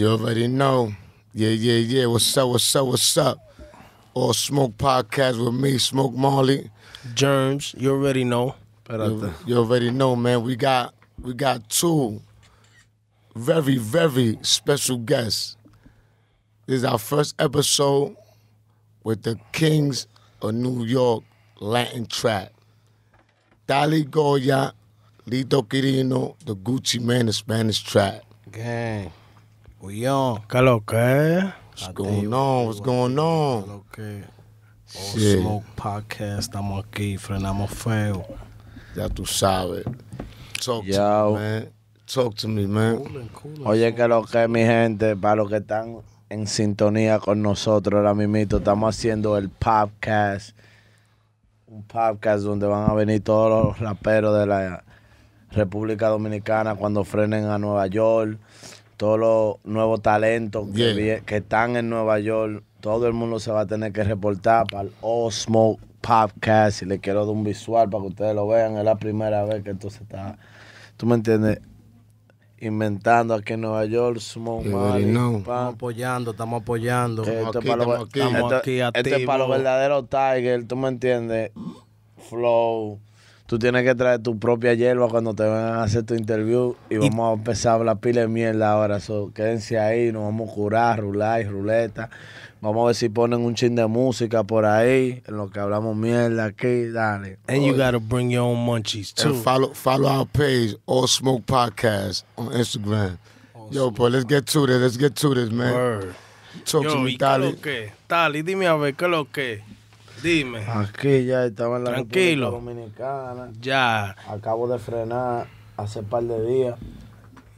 You already know. Yeah, yeah, yeah. What's up? What's up? What's up? All Smoke Podcast with me, Smoke Marley. Germs, you already know. You, you already know, man. We got we got two very, very special guests. This is our first episode with the Kings of New York Latin Trap. Dali Goya, Lito Quirino, the Gucci Man, the Spanish Trap. Gang. Oye, oh. ¿Qué lo que? What's going on? What's going on? Lo que. Oh, Smoke Podcast. Estamos aquí, frenamos feo. Ya tú sabes. Talk to me, man. Talk to me, man. Oye, qué lo que, mi gente, para los que están en sintonía con nosotros ahora mismo, estamos haciendo el podcast. Un podcast donde van a venir todos los raperos de la República Dominicana cuando frenen a Nueva York todos los nuevos talentos que, están en Nueva York, todo el mundo se va a tener que reportar para el Osmo Podcast. Y le quiero dar un visual para que ustedes lo vean. Es la primera vez que esto se está, tú me entiendes, inventando aquí en Nueva York. Smoke Estamos apoyando, estamos apoyando. estamos, aquí. es para los verdaderos Tiger, tú me entiendes. Flow Tú tienes que traer tu propia hierba cuando te van a hacer tu interview y, vamos a empezar a hablar pila de mierda ahora. So, quédense ahí, nos vamos a curar, rular ruleta. Vamos a ver si ponen un chin de música por ahí, en lo que hablamos mierda aquí, dale. And you gotta bring your own munchies too. follow, follow our page, All Smoke Podcast, on Instagram. Yo, pues, let's get to this, let's get to this, man. Talk to me, Tali. ¿Qué Tali, dime a ver, ¿qué lo que? Dime. Aquí ya estaba en la República Dominicana. Ya. Acabo de frenar hace par de días.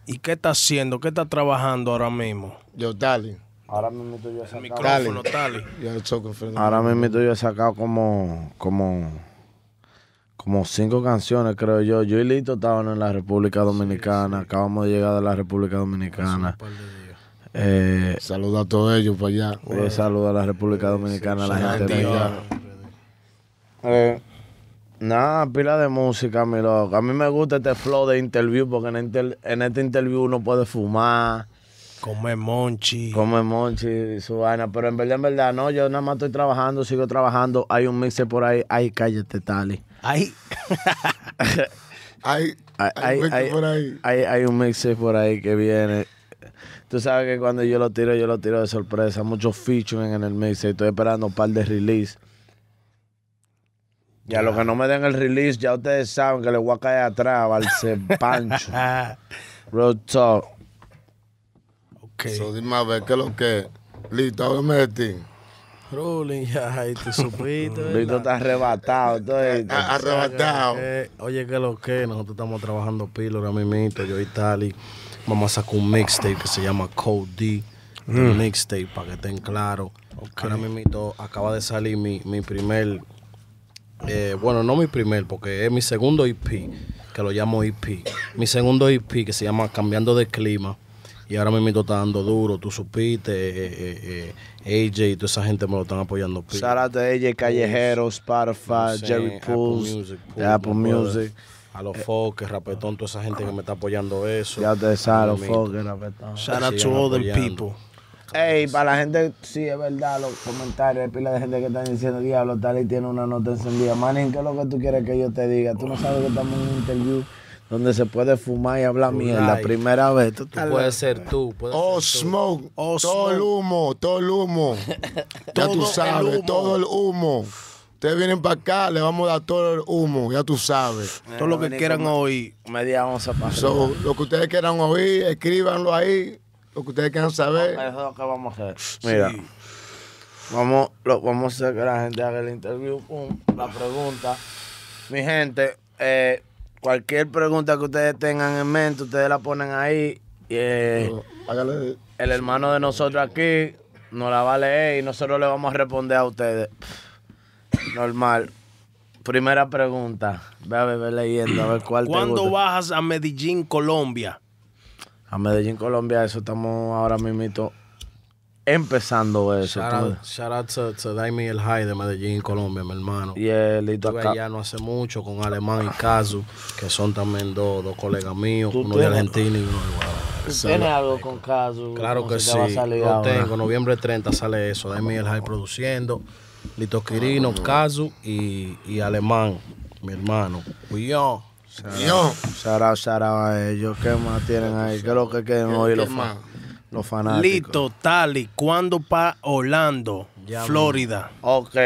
¿Y qué está haciendo? ¿Qué está trabajando ahora mismo? Yo, Tali. Ahora mismo yo he sacado. El ahora mismo yo he como, como, como cinco canciones, creo yo. Yo y Lito estaban en la República Dominicana. Acabamos de llegar de la República Dominicana. Hace eh, saluda a todos ellos para allá. Un a la República Dominicana, a la gente allá. Eh, nada, pila de música, mi loco. A mí me gusta este flow de interview porque en, este interview uno puede fumar. Comer monchi. Come monchi su vaina. Pero en verdad, en verdad, no, yo nada más estoy trabajando, sigo trabajando. Hay un mixer por ahí. Ay, cállate, Tali. Ay. y hay, hay, hay, un mixer por ahí que viene Tú sabes que cuando yo lo tiro, yo lo tiro de sorpresa. Muchos fichos en el mix. Estoy esperando un par de release. Y a los que no me den el release, ya ustedes saben que le voy a caer atrás, Valse Pancho. Road Talk. Ok. So, dime a ver qué es lo que. Listo, háblame de ti. Rolling, ya, ahí te supiste. Listo, está arrebatado. arrebatado. Eh, oye, qué lo que. Nosotros estamos trabajando pilo ahora mismo, yo y Tali. Vamos a sacar un mixtape que se llama Code D. un mm. Mixtape, para que estén claros. Ahora Ahora mismo acaba de salir mi, mi primer. Eh, bueno, no mi primer, porque es mi segundo EP, que lo llamo EP. Mi segundo EP que se llama Cambiando de Clima. Y ahora mismo está dando duro. Tú supiste, eh, eh, eh AJ y toda esa gente me lo están apoyando. Shout AJ Callejero, Spotify, Jerry Pools, Apple Music. Apple Music. A los foques, Rapetón, toda esa gente que me está apoyando eso. Ya te sabes, foques, Rapetón. Shout out to all the people. Ey, para la gente, sí, es verdad, los comentarios, hay pila de gente que están diciendo, diablo, tal y tiene una nota encendida. Manin, ¿qué es lo que tú quieres que yo te diga? Tú no sabes que estamos en un interview donde se puede fumar y hablar mierda. La primera vez. Tú, ser tú. oh, smoke. Tú. Oh, todo el humo, todo el humo. ya tú sabes, todo el humo. Ustedes vienen para acá, le vamos a dar todo el humo, ya tú sabes. todo lo que quieran oír. Media onza para Lo que ustedes quieran oír, escríbanlo ahí. Lo que ustedes quieran saber. eso es lo que vamos a hacer. Mira. Vamos, lo, vamos a hacer que la gente haga el interview, pum, la pregunta. Mi gente, eh, cualquier pregunta que ustedes tengan en mente, ustedes la ponen ahí. Y, eh, El hermano de nosotros aquí nos la va a leer y nosotros le vamos a responder a ustedes. Normal. Primera pregunta. Ve a beber leyendo, a ver cuál ¿Cuándo te bajas a Medellín, Colombia? A Medellín, Colombia, eso estamos ahora mismo empezando eso. Shout out, shout to, to High de Medellín, Colombia, mi hermano. Y el acá. Estuve allá no hace mucho con Alemán y Casu, que son también dos, colegas míos, uno de Argentina y uno de Tiene algo con Casu? Claro que sí. Lo tengo. Noviembre 30 sale eso. Daimi El High produciendo. Lito Quirino, ah, Casu y, Alemán, mi hermano. Yo. Sarao, sarao a ellos. ¿Qué más tienen ahí? ¿Qué es lo que quieren oír los, más. los fanáticos? Lito, Tali, ¿cuándo para Orlando, Florida? Ok,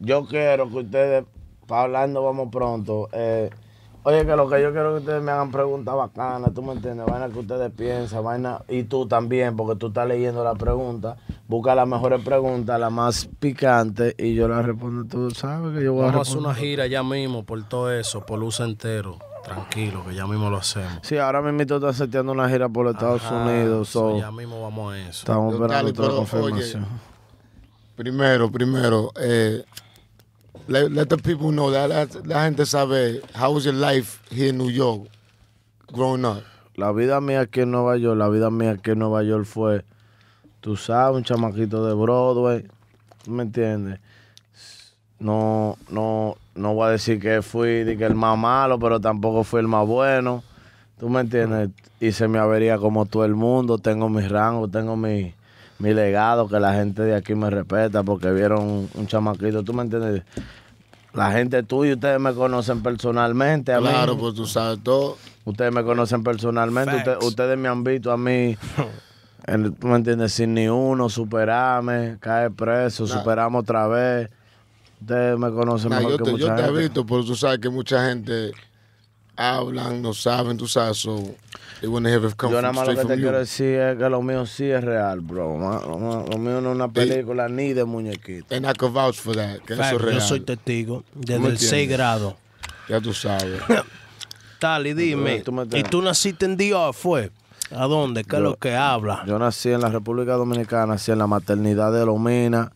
yo quiero que ustedes, para Orlando vamos pronto. Eh, oye, que lo que yo quiero que ustedes me hagan preguntas bacanas, tú me entiendes, vaina que ustedes piensan, vaina, y tú también, porque tú estás leyendo la pregunta busca las mejores preguntas, las más picantes, y yo las respondo. Tú sabes que yo voy Vamos a hacer una gira ya mismo por todo eso, por luz entero. Tranquilo, que ya mismo lo hacemos. Sí, ahora mismo está aceptando una gira por Estados Unidos. ya mismo vamos a eso. Estamos esperando la confirmación. primero, primero, eh, let, the people know, that, la, gente sabe, how was your life here in New York, growing up? La vida mía aquí en Nueva York, la vida mía aquí en Nueva York fue tú sabes, un chamaquito de Broadway, ¿me entiendes? No, no, no voy a decir que fui el más malo, pero tampoco fui el más bueno. ¿Tú me entiendes? Y se me avería como todo el mundo, tengo mi rango, tengo mi, legado, que la gente de aquí me respeta porque vieron un, chamaquito, ¿tú me entiendes? La gente tuya, ustedes me conocen personalmente. claro, pues tú sabes todo. Ustedes me conocen personalmente, ustedes me han visto a mí ¿Tú me entiendes? Sin ni uno, superame, cae preso, superamos otra vez. Ustedes me conocen más mejor yo que te, mucha yo gente. Yo te he visto, pero tú sabes que mucha gente hablan, no saben, tú sabes, so Yo nada más lo que te quiero decir es que lo mío sí es real, bro. Lo, mío no es una película ni de muñequito. And I can vouch for that, que eso es real. Yo soy testigo desde el 6 grado. Ya tú sabes. Tal, dime, ¿y tú naciste en DR, fue? ¿A dónde? ¿Qué es lo que habla? Yo nací en la República Dominicana, nací en la maternidad de Lomina.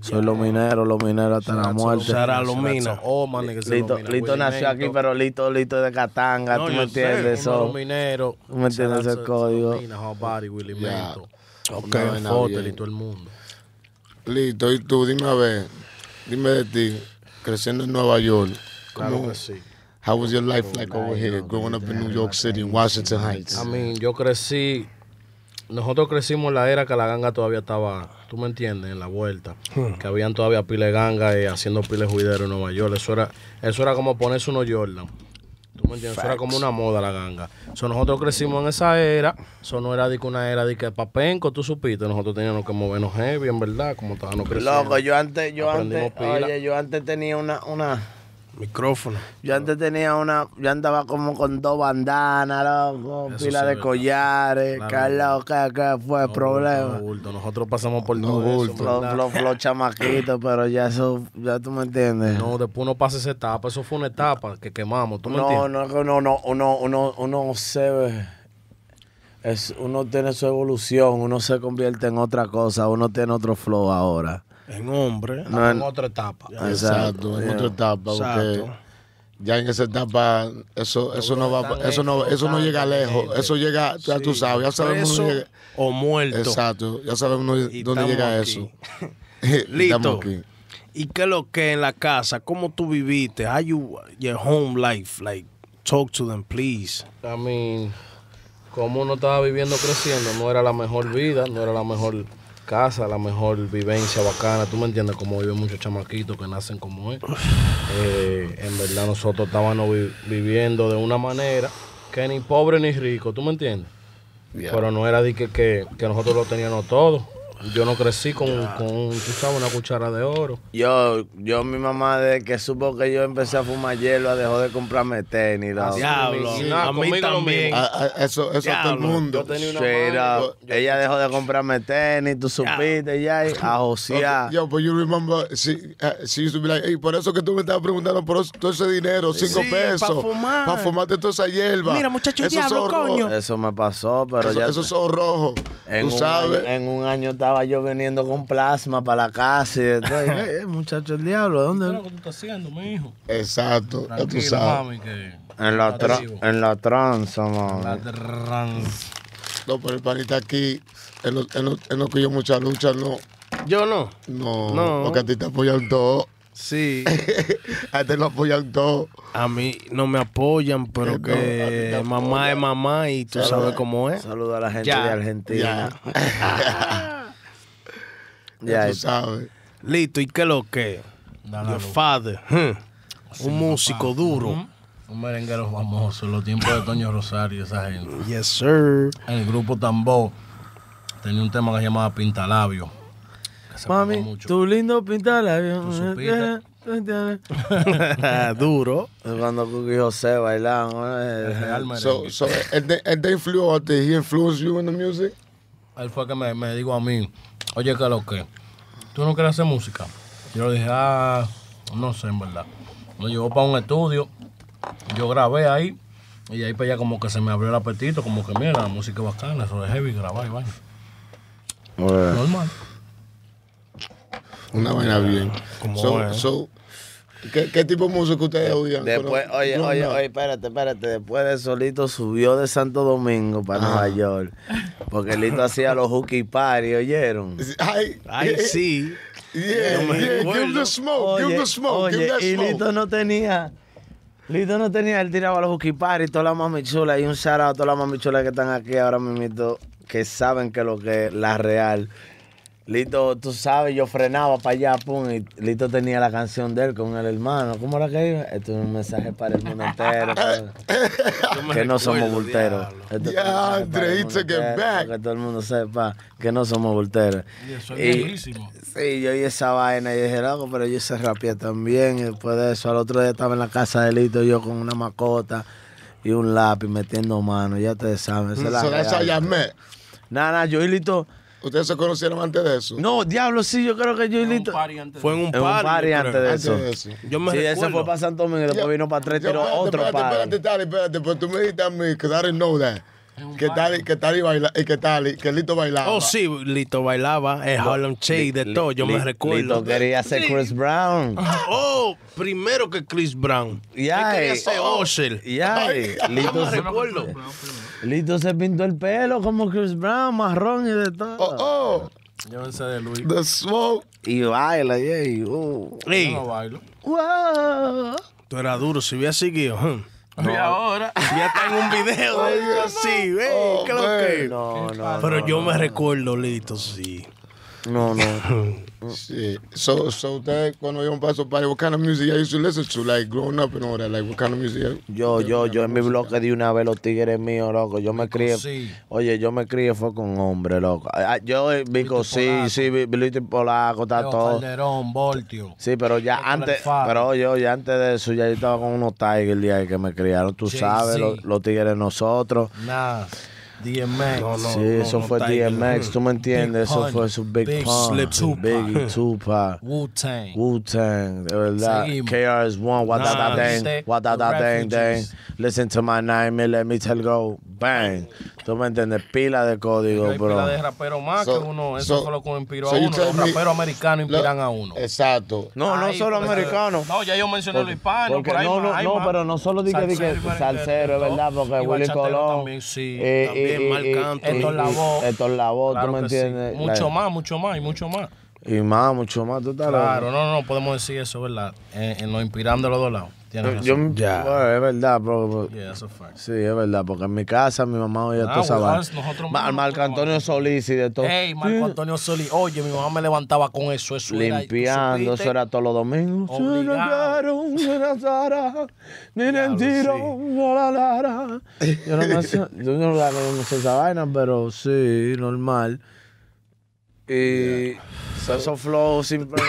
Soy mineros, lominero, lominero hasta la muerte. Será lomina. Oh, man, que Lito, nació aquí, pero Lito, Lito de Catanga, tú me entiendes eso. Lominero. Tú me entiendes ese código. Lomina, oh, Willy yeah. Ok, Lito, el mundo. Lito, y tú, dime a ver, dime de ti, creciendo en Nueva York. Claro que sí. ¿Cómo fue tu vida like over here, growing up in New York City, en Washington Heights? yo crecí, nosotros crecimos en la era que la ganga todavía estaba, tú me entiendes, en la vuelta, hmm. que habían todavía piles ganga y haciendo piles juidero en Nueva York. Eso era, eso era como ponerse unos Jordan. ¿Tú me entiendes? Eso era como una moda la ganga. So, nosotros crecimos en esa era. Eso no era de una era de que papenco, tú supiste. Nosotros teníamos que movernos heavy, en verdad, como estábamos creciendo. Loco, yo antes, yo antes, yo antes tenía una, una Micrófono. Yo antes tenía una, yo andaba como con dos bandanas, con pila de collares, Carlos, claro. que, fue el problema. Nosotros pasamos por no, bulto. Los, los, chamaquitos, pero ya eso, ya tú me entiendes. No, después uno pasa esa etapa, eso fue una etapa que quemamos, ¿tú no, entiendes? No, no, no, uno, uno, uno se ve. Es, uno tiene su evolución, uno se convierte en otra cosa, uno tiene otro flow ahora. En hombre, en otra etapa. Exacto, en otra etapa. Porque ya en esa etapa eso eso no va eso no eso no llega lejos eso llega ya tú sabes ya sabemos dónde llega. o muerto exacto ya sabemos dónde llega eso listo y qué lo que en la casa cómo tú viviste how you your home life like talk to them please I mean como uno estaba viviendo creciendo no era la mejor vida no era la mejor casa, la mejor vivencia bacana. Tú me entiendes como viven muchos chamaquitos que nacen como él. Eh, en verdad, nosotros estábamos viviendo de una manera que ni pobre ni rico, ¿tú me entiendes? Pero no era de que, que, que nosotros lo teníamos todo. Yo no crecí con, con tú sabes, una cuchara de oro. Yo, yo, mi mamá, de que supo que yo empecé a fumar hielo, dejó de comprarme tenis. Diablo. a mí también. eso es todo el mundo. Yo ella dejó de comprarme tenis, ah, ah, ah, tú supiste, ya, a josear. Yo, pues you remember, si si used por eso que tú me estabas preguntando por todo ese dinero, cinco pesos. Para fumar. Para fumarte toda esa hierba. Mira, muchachos, diablo, coño. Eso me pasó, pero ya. Eso es rojo. tú sabes. en un año estaba yo veniendo con plasma para la casa. Y entonces, eh, eh, muchacho, el diablo, ¿dónde? ¿Qué estás haciendo, mi hijo? Exacto, tranquilo tú sabes. Mami, en, la en la tranza, mami. la tranza. No, pero el panita aquí, en los, él, él no cogió mucha lucha, no. Yo no. No, porque a ti te apoyan todo. Sí. a ti lo apoyan todo. A mí no me apoyan, pero eh, que que mamá es mamá y tú sabes cómo es. Saluda a la gente de Argentina. Ya. Ya, sabes. Listo, ¿y qué lo que? Your Father. un músico duro. Un merenguero famoso, en los tiempos de Toño Rosario, esa gente. Yes, sir. El grupo Tambor tenía un tema que se llamaba Pintalabio. Labios. Mami, tu lindo pintalabio. ¿Tú Duro. Cuando Cookie José bailamos. Eh, so, so, eh, él, te, he influenced you in the music? Él fue que me dijo a mí oye, que lo que, tú no quieres hacer música. Yo le dije, ah, no sé, en verdad. Me llevó para un estudio, yo grabé ahí, y ahí para allá como que se me abrió el apetito, como que mira, la música es bacana, eso es heavy, grabar y vaina. Normal. Una vaina bien. Como ¿Qué, ¿Qué, tipo de música ustedes oían? Después, oye, oye, oye, espérate, espérate. Después de Solito subió de Santo Domingo para ah. Nueva York. Porque Lito hacía los hooky party, ¿oyeron? Ay, Ay eh, sí. Yeah, yeah, give the smoke, oye, the smoke, oye, Y Lito no tenía... Lito no tenía, él tiraba los hooky party, todas las mami chulas y un shout out a todas las mami chulas que están aquí ahora mismo, que saben que lo que es la real Lito, tú sabes, yo frenaba para allá, pum, y Lito tenía la canción de él con el hermano. ¿Cómo era que iba? Esto es un mensaje para el mundo entero. que, no somos volteros. Ya, it's Para que todo el mundo sepa que no somos volteros. Y, Sí, yo oí esa vaina y dije, algo, pero yo se rapié también. después de eso, al otro día estaba en la casa de Lito, yo con una macota y un lápiz metiendo mano. Ya te saben. ¿Eso es la. Nada, nada, yo y Lito. ¿Ustedes se conocieron antes de eso? No, diablo, sí, yo creo que yo y Lito. Fue en un party, antes de eso. Antes de eso. Yo me sí, ese fue para Santo Domingo, después vino para tres, tiró otro party. Espérate, espérate, espérate, espérate, pues tú me dijiste a mí, que no didn't know ¿Qué tal, ¿Qué tal y baila, y qué tal? ¿Qué Lito bailaba? Oh, sí, Lito bailaba, Es eh, Harlem Shake, de todo, yo me recuerdo. Lito quería ser Chris Brown. Oh, oh, primero que Chris Brown. Ya, quería ser oh, Usher. Ya, Lito se, Lito se pintó el pelo como Chris Brown, marrón y de todo. Oh, oh. Llévense de Luis. The Smoke. Y baila, yeah, oh. Yo bailo. Wow. Tú eras duro, si hubiera seguido. Y ahora ya está en un video. así, oh, creo que? No, no, Pero yo me recuerdo, listo sí. No, no. Shit. So, so that cuando yo paso para what kind of music I used to listen to, like growing up and all that, like what kind of music. yo, yo, yo en mi bloque de una vez los tigres míos, loco. Yo me crié, oye, yo me crié fue con hombre, loco. Ah, ah, yo, eh, Vico, sí, sí, Bilito Polaco, está todo. Calderón, Voltio. Sí, pero ya antes, pero oye, ya antes de eso ya yo estaba con unos tigres el día que me criaron, tú sabes, los, tigres nosotros. Nada. DMX. sí, eso fue DMX, tú me entiendes, eso fue su Big, Big Pun, Slip, Tupac. Wu-Tang, Wu-Tang, de verdad, KRS-One, Wadada Dang, este, da Dang Dang, Listen to my name and let me tell you bang, tú me entiendes, pila de código, bro. Pila de rapero más que uno, eso solo con inspiró a uno, los raperos americanos inspiran a uno. Exacto. No, no solo eh, americanos. No, ya yo mencioné los hispanos, no, No, no, pero no solo dije que salsero, es verdad, porque Willy Colón, sí, eh, eh, eh, esto Marc la voz tú me entiendes. Mucho más, mucho más y mucho más. Y más, mucho más, tú Claro, no, no, podemos decir eso, ¿verdad? Eh, en, lo inspirando los dos lados. Yo, Ya. es verdad, bro. Sí, es verdad, porque en mi casa mi mamá oía ah, todo esa vaina. Marco Antonio Solís y de todo. Hey, Marco Antonio Solís. Oye, mi mamá me levantaba con eso. eso era- Limpiando, eso era todos los domingos. Yo no me sé, yo no la- sé esa vaina, pero sí, normal. Y so, flow siempre.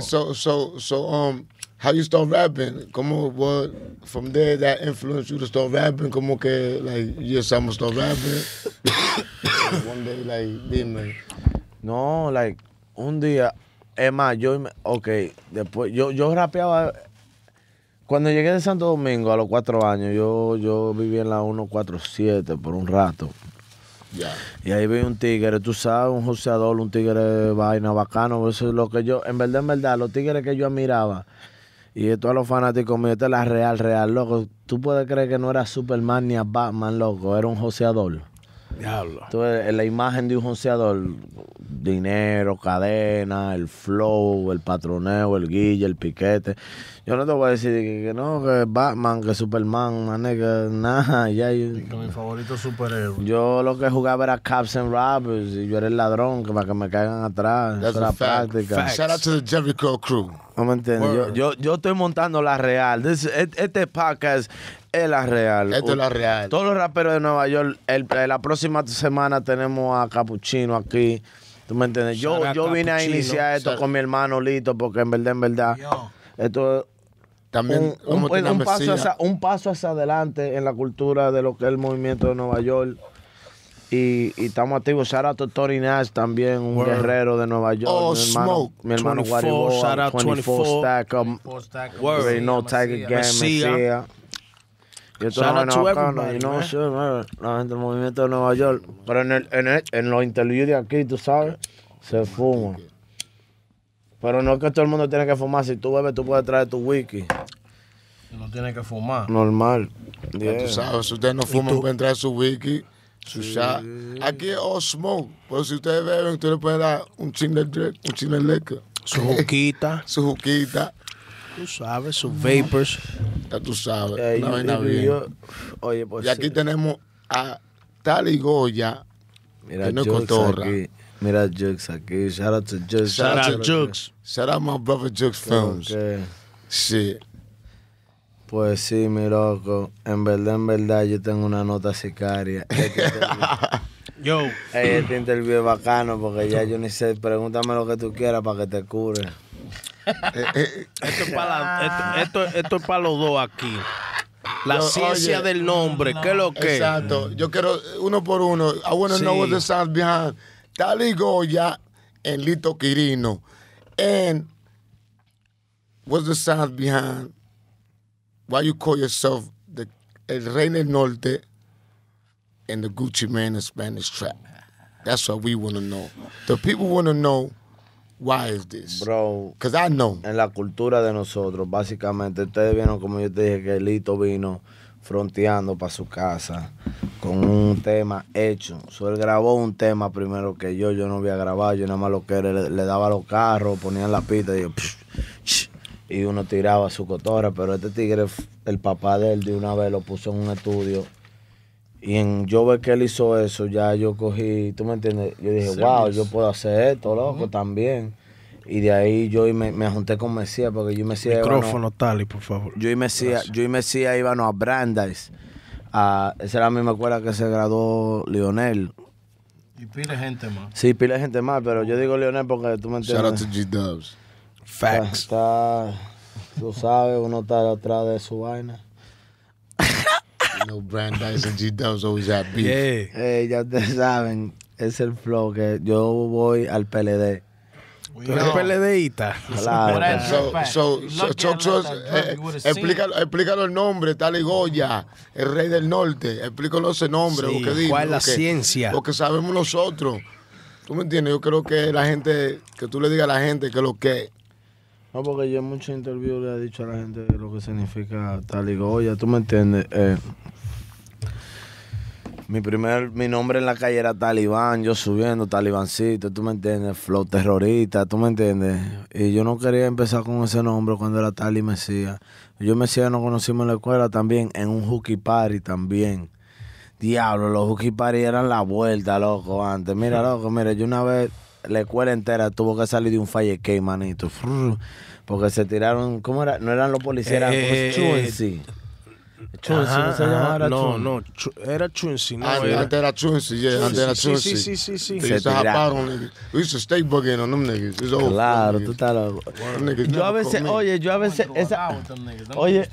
so, so, so, um, how you start rapping? ¿Cómo what, from there that influenced you to start rapping? ¿Cómo que like yes I'm gonna start rapping? One day like dime. No, like un día es más yo okay. después yo yo rapeaba cuando llegué de Santo Domingo a los cuatro años, yo, yo viví en la 147 por un rato. Ya. Y ahí vi un tigre, tú sabes, un joseador, un tigre vaina bacano. Eso es lo que yo, en verdad, en verdad, los tigres que yo admiraba y esto a los fanáticos míos, esta es la real, real, loco. Tú puedes creer que no era Superman ni a Batman, loco, era un joseador. Diablo. Entonces, en la imagen de un onceador, dinero, cadena, el flow, el patroneo, el guille, el piquete. Yo no te voy a decir que, no, que Batman, que Superman, manega, nada, ya. yo, mi favorito superhéroe. Yo lo que jugaba era Caps and Rappers y yo era el ladrón que para que me caigan atrás. That's Eso era práctica. Shout out to the Jericho crew. No me entiendes. Yo, yo, estoy montando la real. This, este, este podcast es la real. Esto es la real. Todos los raperos de Nueva York, el, la próxima semana tenemos a Capuchino aquí. ¿Tú me entiendes? Yo, yo vine a iniciar esto con mi hermano Lito, porque en verdad, en verdad, esto es también un, paso hacia, un, paso hacia, adelante en la cultura de lo que es el movimiento de Nueva York. Y, estamos activos. Shout Nash también, un guerrero de Nueva York. Oh, mi hermano, smoke. Mi hermano 24, 24, Stack, Game, yo estoy en no, y no sé, la gente del movimiento de Nueva York. Pero en, el, en, en los interviews de aquí, tú sabes, se fuma. Pero no es que todo el mundo tiene que fumar. Si tú bebes, tú puedes traer tu whisky. No tiene que fumar. Normal. Tú sabes, si ustedes no fuman, pueden traer su whisky, su sí. Aquí es all smoke. Pero pues si ustedes beben, ustedes pueden dar un ching de un chile de Su juquita. su juquita. Tú sabes, sus vapors. Ya tú sabes. no hay pues y aquí tenemos a Tali Goya, mira, no cotorra. Aquí. Mira Jux aquí. Shout out to Jux. Shout, out to Shout out my brother Jux Films. Sí. Pues sí, mi loco. En verdad, en verdad, yo tengo una nota sicaria. yo. este interview es bacano porque ya yo ni sé. Pregúntame lo que tú quieras para que te cure. Eh, eh, esto, es para ah. los dos aquí. La ciencia del nombre, ¿qué es lo que? Exacto. Yo quiero uno por uno. I want to know what the sound behind. Tali Goya and Lito Quirino. And what's the sound behind why you call yourself the El Rey del Norte and the Gucci Man in Spanish trap? That's what we want to know. The people want to know Why is this? Bro. I know. En la cultura de nosotros, básicamente, ustedes vieron como yo te dije que Lito vino fronteando para su casa con un tema hecho. So, grabó un tema primero que yo, yo no había grabado, yo nada más lo que era, le, daba los carros, ponían la pista y y uno tiraba su cotora, pero este tigre, el papá de él de una vez lo puso en un estudio y en yo ve que él hizo eso, ya yo cogí, tú me entiendes, yo dije, wow, yo puedo hacer esto, loco, también. Y de ahí yo y me, junté con Mesías, porque yo y Mesías... Micrófono, Tali, por favor. Yo y Mesías, yo y Mesías íbamos a Brandeis. A, ah, esa es la misma escuela que se graduó Lionel. Y pile gente más. Sí, pile gente más, pero yo digo Lionel porque tú me entiendes. Shout out to G-Dubs. Facts. tú sabes, uno está detrás de su vaina no Brandeis G ya ustedes saben, es el flow que yo voy al PLD. No. PLDita. explícalo, explícalo, el nombre, tal Goya, el rey del norte. Explícalo ese nombre. que digo, ¿Cuál es la ciencia? Lo que sabemos nosotros. ¿Tú me entiendes? Yo creo que la gente, que tú le digas a la gente que lo que no, porque yo en muchas interviews le he dicho a la gente lo que significa tal Goya, ¿tú me entiendes? Eh, mi primer, mi nombre en la calle era Talibán, yo subiendo, Talibancito, tú me entiendes, flow terrorista, tú me entiendes. Y yo no quería empezar con ese nombre cuando era Tali Mesías. Yo y Mesías no conocimos en la escuela también, en un hooky party también. Diablo, los hooky party eran la vuelta, loco, antes. Mira, loco, mira, yo una vez la escuela entera tuvo que salir de un fire cake, manito. Porque se tiraron, ¿cómo era? No eran los policías, eran los eh, eh, eh, sí. Chunsi, ajá, ¿no se llamaba? Era no, no, era Chunsi. No, antes era, era Chunsi, yeah, antes era Chunsi. Sí, sí, sí, sí. sí. Se tiraron. We used to stay bugging on them niggas. It's over. Claro, tú estás loco. Yo a veces, oye, yo a veces, esa, oye,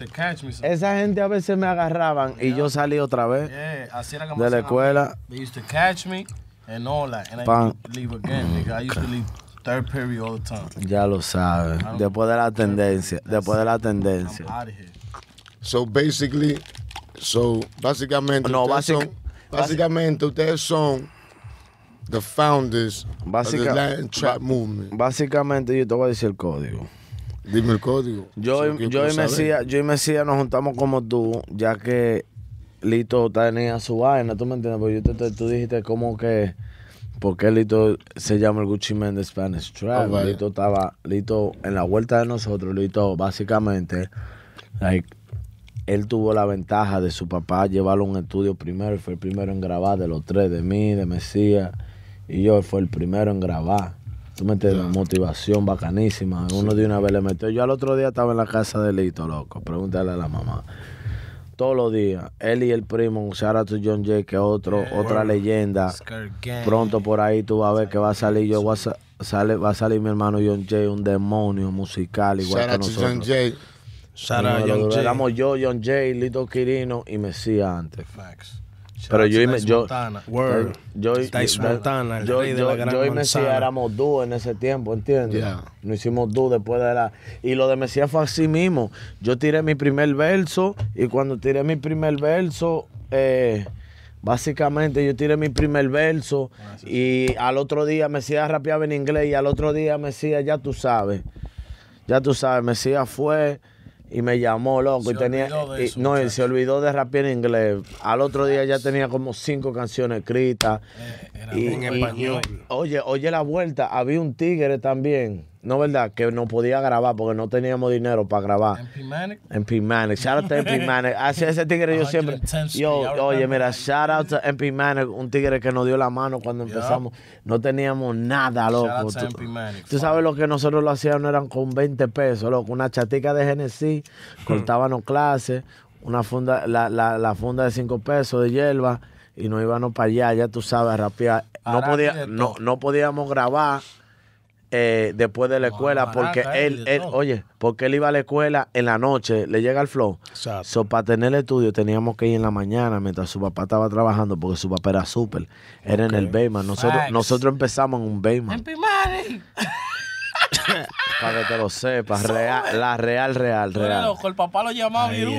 esa gente a veces me agarraban y yo salí otra vez de la escuela. They used to catch me and all that, and I leave again, nigga. I used to leave third period all the time. Ya lo sabes. Después de la tendencia, después de la tendencia. I'm out of here. So basically, so básicamente. básicamente ustedes son the founders del of Trap Movement. Básicamente, yo te voy a decir el código. Dime el código. Yo, y, yo, nos juntamos como tú, ya que Lito tenía su vaina, ¿tú me entiendes? Porque tú dijiste como que. porque qué Lito se llama el Gucci Man de Spanish Trap? Oh, Lito estaba, Lito, en la vuelta de nosotros, Lito, básicamente, like, él tuvo la ventaja de su papá llevarlo a un estudio primero. Fue el primero en grabar de los tres, de mí, de Mesías. Y yo fue el primero en grabar. Tú metes motivación bacanísima. Uno de una vez le metió. Yo al otro día estaba en la casa de Lito, loco. Pregúntale a la mamá. Todos los días, él y el primo, shout out to John Jay, que otro, otra leyenda. Pronto por ahí tú vas a ver que va a salir yo, sale, va a salir mi hermano John Jay, un demonio musical igual que nosotros. Sara, yo, John Jay, Lito Quirino y Mesías antes. Pero yo y yo, yo, y Mesías éramos dúo en ese tiempo, ¿entiendes? No hicimos dúo después de la. Y lo de Mesías fue así mismo. Yo tiré mi primer verso y cuando tiré mi primer verso, eh, Básicamente yo tiré mi primer verso y al otro día Mesías rapeaba en inglés y al otro día Mesías, ya tú sabes, ya tú sabes, Mesías fue, y me llamó loco y tenía no él se olvidó de rapear en inglés al otro día ya tenía como cinco canciones escritas en eh, español oye oye la vuelta había un tigre también no, ¿verdad? Que no podía grabar porque no teníamos dinero para grabar. en Manic. MP Manic. Shout out to MP ese tigre yo siempre. Yo, oye, mira, shout out to MP Manic, un tigre que nos dio la mano cuando empezamos. No teníamos nada, loco. Tú sabes lo que nosotros lo hacíamos, eran con 20 pesos, loco. Una chatica de Genesis, hmm. cortábamos clases, una funda, la, la, la funda de 5 pesos de hierba y nos íbamos para allá, ya tú sabes, rapear. No, podía, no, no podíamos grabar eh, después de la escuela, porque él, oye, porque él iba a la escuela en la noche, le llega el flow. So, para tener el estudio teníamos que ir en la mañana mientras su papá estaba trabajando, porque su papá era súper. Era en el Bayman. Nosotros, nosotros empezamos en un Bayman. para que te lo sepas, la real, real, real. el papá lo llamaba y era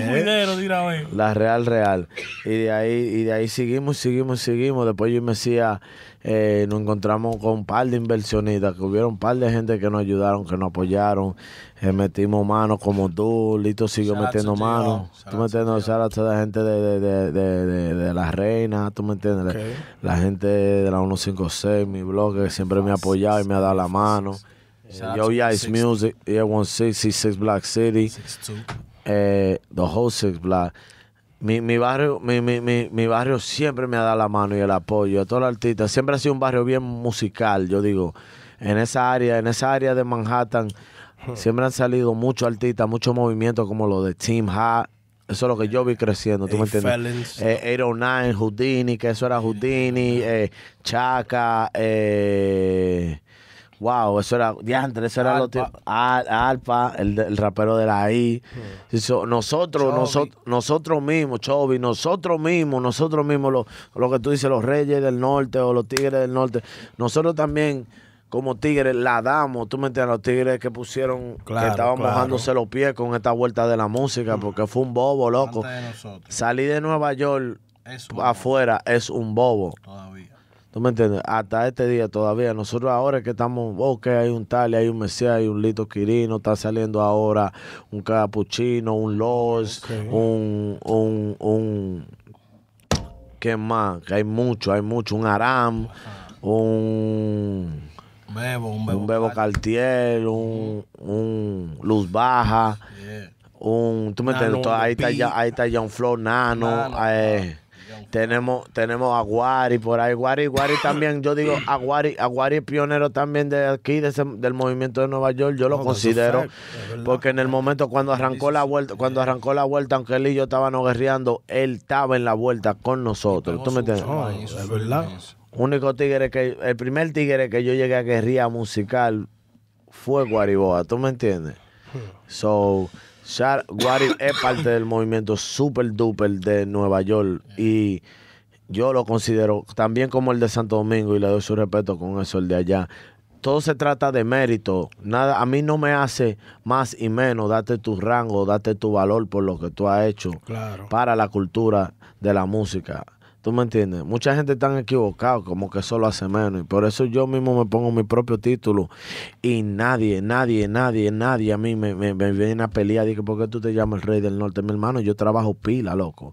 un La real, real. Y de ahí, y de ahí seguimos, seguimos, seguimos. Después yo me decía, eh, nos encontramos con un par de inversionistas, que hubieron un par de gente que nos ayudaron, que nos apoyaron, eh, metimos manos como tú, Lito siguió metiendo manos, tú me entiendes, a la gente de, de, de, la reina, tú me entiendes, la, gente de la 156, mi blog, que siempre me ha apoyado y me ha dado la mano. Eh, yo, yeah, it's music, Yo 166 Black City, eh, the whole Black mi, mi barrio, mi, mi, barrio siempre me ha dado la mano y el apoyo a todos los artistas. Siempre ha sido un barrio bien musical, yo digo. En esa área, en esa área de Manhattan, siempre han salido muchos artistas, muchos movimientos como los de Team Hat. Eso es lo que yo vi creciendo, ¿tú me entiendes? 809, eh, Houdini, que eso era Houdini, eh, Chaka, eh, Wow, eso era. Diantre, eso era lo Alpa, el, rapero de la I. Hmm. Nosotros, nosotros, nosotros mismos, Chovy, nosotros mismos, nosotros mismos, lo, que tú dices, los reyes del norte o los tigres del norte, nosotros también como Tigres la damos. Tú me entiendes, los Tigres que pusieron, que estaban mojándose los pies con esta vuelta de la música, hmm. porque fue un bobo, loco. salir Salí de Nueva York afuera es un bobo. Todavía. ¿Tú me entiendes? Hasta este día todavía. Nosotros ahora que estamos, ok, hay un tal, hay un mesía hay un Lito Quirino, está saliendo ahora un Capuchino, un Los, un, un, ¿qué más? Que hay mucho, hay mucho, un Aram, un... Bebo, un Bebo, Cartier, un, Luz Baja, un... ¿Tú me entiendes? ahí, está ya, ahí está, ya, un Flow Nano. nano eh, tenemos, tenemos a Guari por ahí. Guari, Guari también, yo digo, a Guari, es pionero también de aquí, del movimiento de Nueva York. Yo lo considero, porque en el momento cuando arrancó la vuelta, cuando arrancó la vuelta, aunque él y yo estábamos guerreando, él estaba en la vuelta con nosotros. ¿Tú me entiendes? es verdad. Único tigre que, el primer tigre que yo llegué a guerrilla musical fue Guariboa, ¿tú me entiendes? Hmm. So, Shar es parte del movimiento super duper de Nueva York y yo lo considero también como el de Santo Domingo y le doy su respeto con eso, el de allá. Todo se trata de mérito. Nada, a mí no me hace más y menos date tu rango, date tu valor por lo que tú has hecho para la cultura de la música. ¿Tú me entiendes? Mucha gente está equivocada, como que eso hace menos. Y por eso yo mismo me pongo mi propio título. Y nadie, nadie, nadie, nadie a mí me, viene a pelear. Dije, ¿por qué tú te llamas el rey del norte? Mi hermano, yo trabajo pila, loco.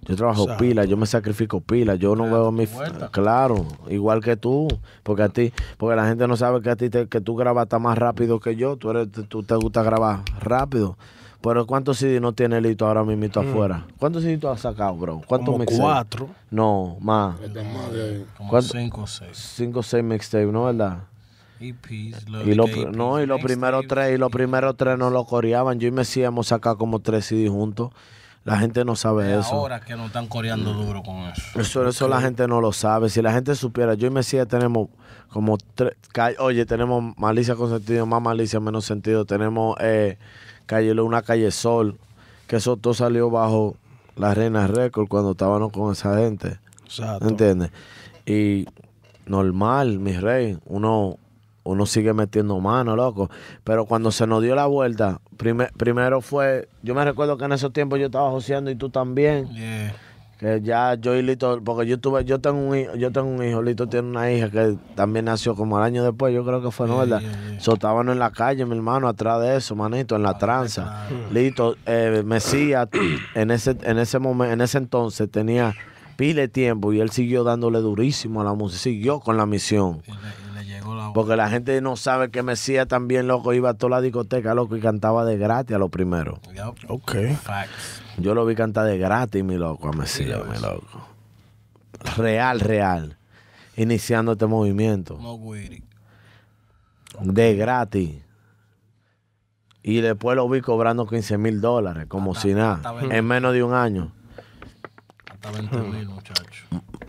Yo trabajo pila, yo me sacrifico pila, yo no veo mi... Claro, igual que tú, porque a ti, porque la gente no sabe que a ti, que tú grabas más rápido que yo, tú, eres, tú te gusta grabar rápido. Pero ¿cuántos CD no tiene Lito ahora mismo mm. afuera? ¿Cuántos tú has sacado, bro? ¿Cuántos mixtapes? Cuatro. No, más. Como cinco o seis. Cinco o seis mixtapes, ¿no verdad? EPs, y lo, e no, y los primeros tres, y los primeros tres no lo coreaban. Yo y Messi hemos sacado como tres CD juntos. La gente no sabe eso. Ahora que no están coreando mm. duro con eso. Eso, la gente no lo sabe. Si la gente supiera, yo y Messi tenemos como tres. Oye, tenemos malicia con sentido, más malicia, menos sentido. Tenemos eh, calle una calle Sol, que eso todo salió bajo la Reina Record cuando estábamos con esa gente. Exacto. ¿Entiendes? Y normal, mi rey, uno, uno sigue metiendo mano, loco. Pero cuando se nos dio la vuelta, primero fue, yo me recuerdo que en esos tiempos yo estaba joseando y tú también. Que ya yo y Lito, porque yo tuve, yo tengo un hijo, yo tengo un hijo, Lito tiene una hija que también nació como al año después, yo creo que fue, ¿no? ¿Verdad? en la calle, mi hermano, atrás de eso, manito, en la ah, tranza. Lito, eh, Mesías, en ese, en ese momento, en ese entonces tenía pile tiempo y él siguió dándole durísimo a la música, siguió con la misión. Porque la gente no sabe que Mesías también, loco, iba a toda la discoteca, loco, y cantaba de gratis a lo primero. Ok. Yo lo vi cantar de gratis, mi loco, a Mesías, mi loco. Real, real. Iniciando este movimiento. No, de gratis. Y después lo vi cobrando 15 mil dólares, como si nada, en menos de un año. Hasta 20 mil, muchachos.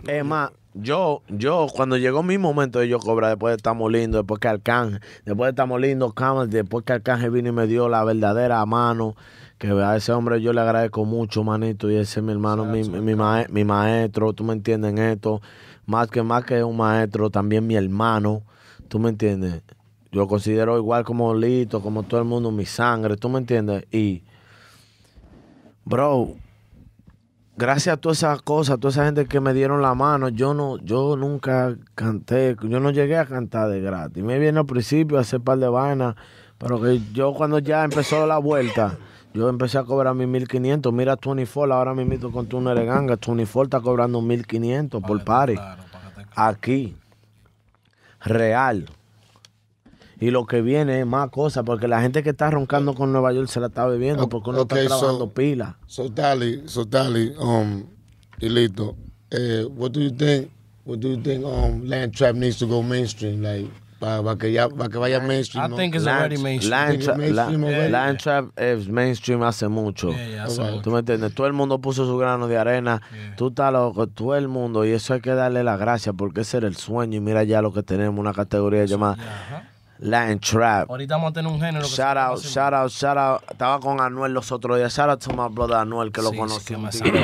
Es más, yo, yo, cuando llegó mi momento de yo cobrar, después de Estamos Lindos, después que Arcángel, después de Estamos Lindos, después que Arcángel vino y me dio la verdadera mano, que a ese hombre yo le agradezco mucho, manito, y ese es mi hermano, mi, maestro, tú me entiendes esto, más que más que un maestro, también mi hermano, tú me entiendes, yo considero igual como Lito, como todo el mundo, mi sangre, tú me entiendes, y, bro, gracias a todas esas cosas, a toda esa gente que me dieron la mano, yo no, yo nunca canté, yo no llegué a cantar de gratis. Me viene al principio a hacer par de vainas, pero que yo cuando ya empezó la vuelta, yo empecé a cobrar mis 1500. Mira, 24 ahora mismo con tu Ganga. 24 está cobrando 1500 por pares, Aquí. Real. Y lo que viene es más cosas, porque la gente que está roncando con Nueva York se la está bebiendo, porque uno está trabajando pila. So, Dali, so, tali, um, y listo. Eh, what do you think? What do you think um, Land Trap needs to go mainstream? Like, para que, que vaya mainstream. I think es mainstream hace mucho. ¿Tú me entiendes? Todo el mundo puso su grano de arena. Tú estás loco, todo el mundo. Y eso hay que darle la gracia porque ese era el sueño. Y mira ya lo que tenemos, una categoría llamada uh-huh. Land Trap. Ahorita vamos a tener un género. shout out, shout out, shout out. Estaba con Anuel los otros días. Shout out to my brother Anuel, que lo conocí.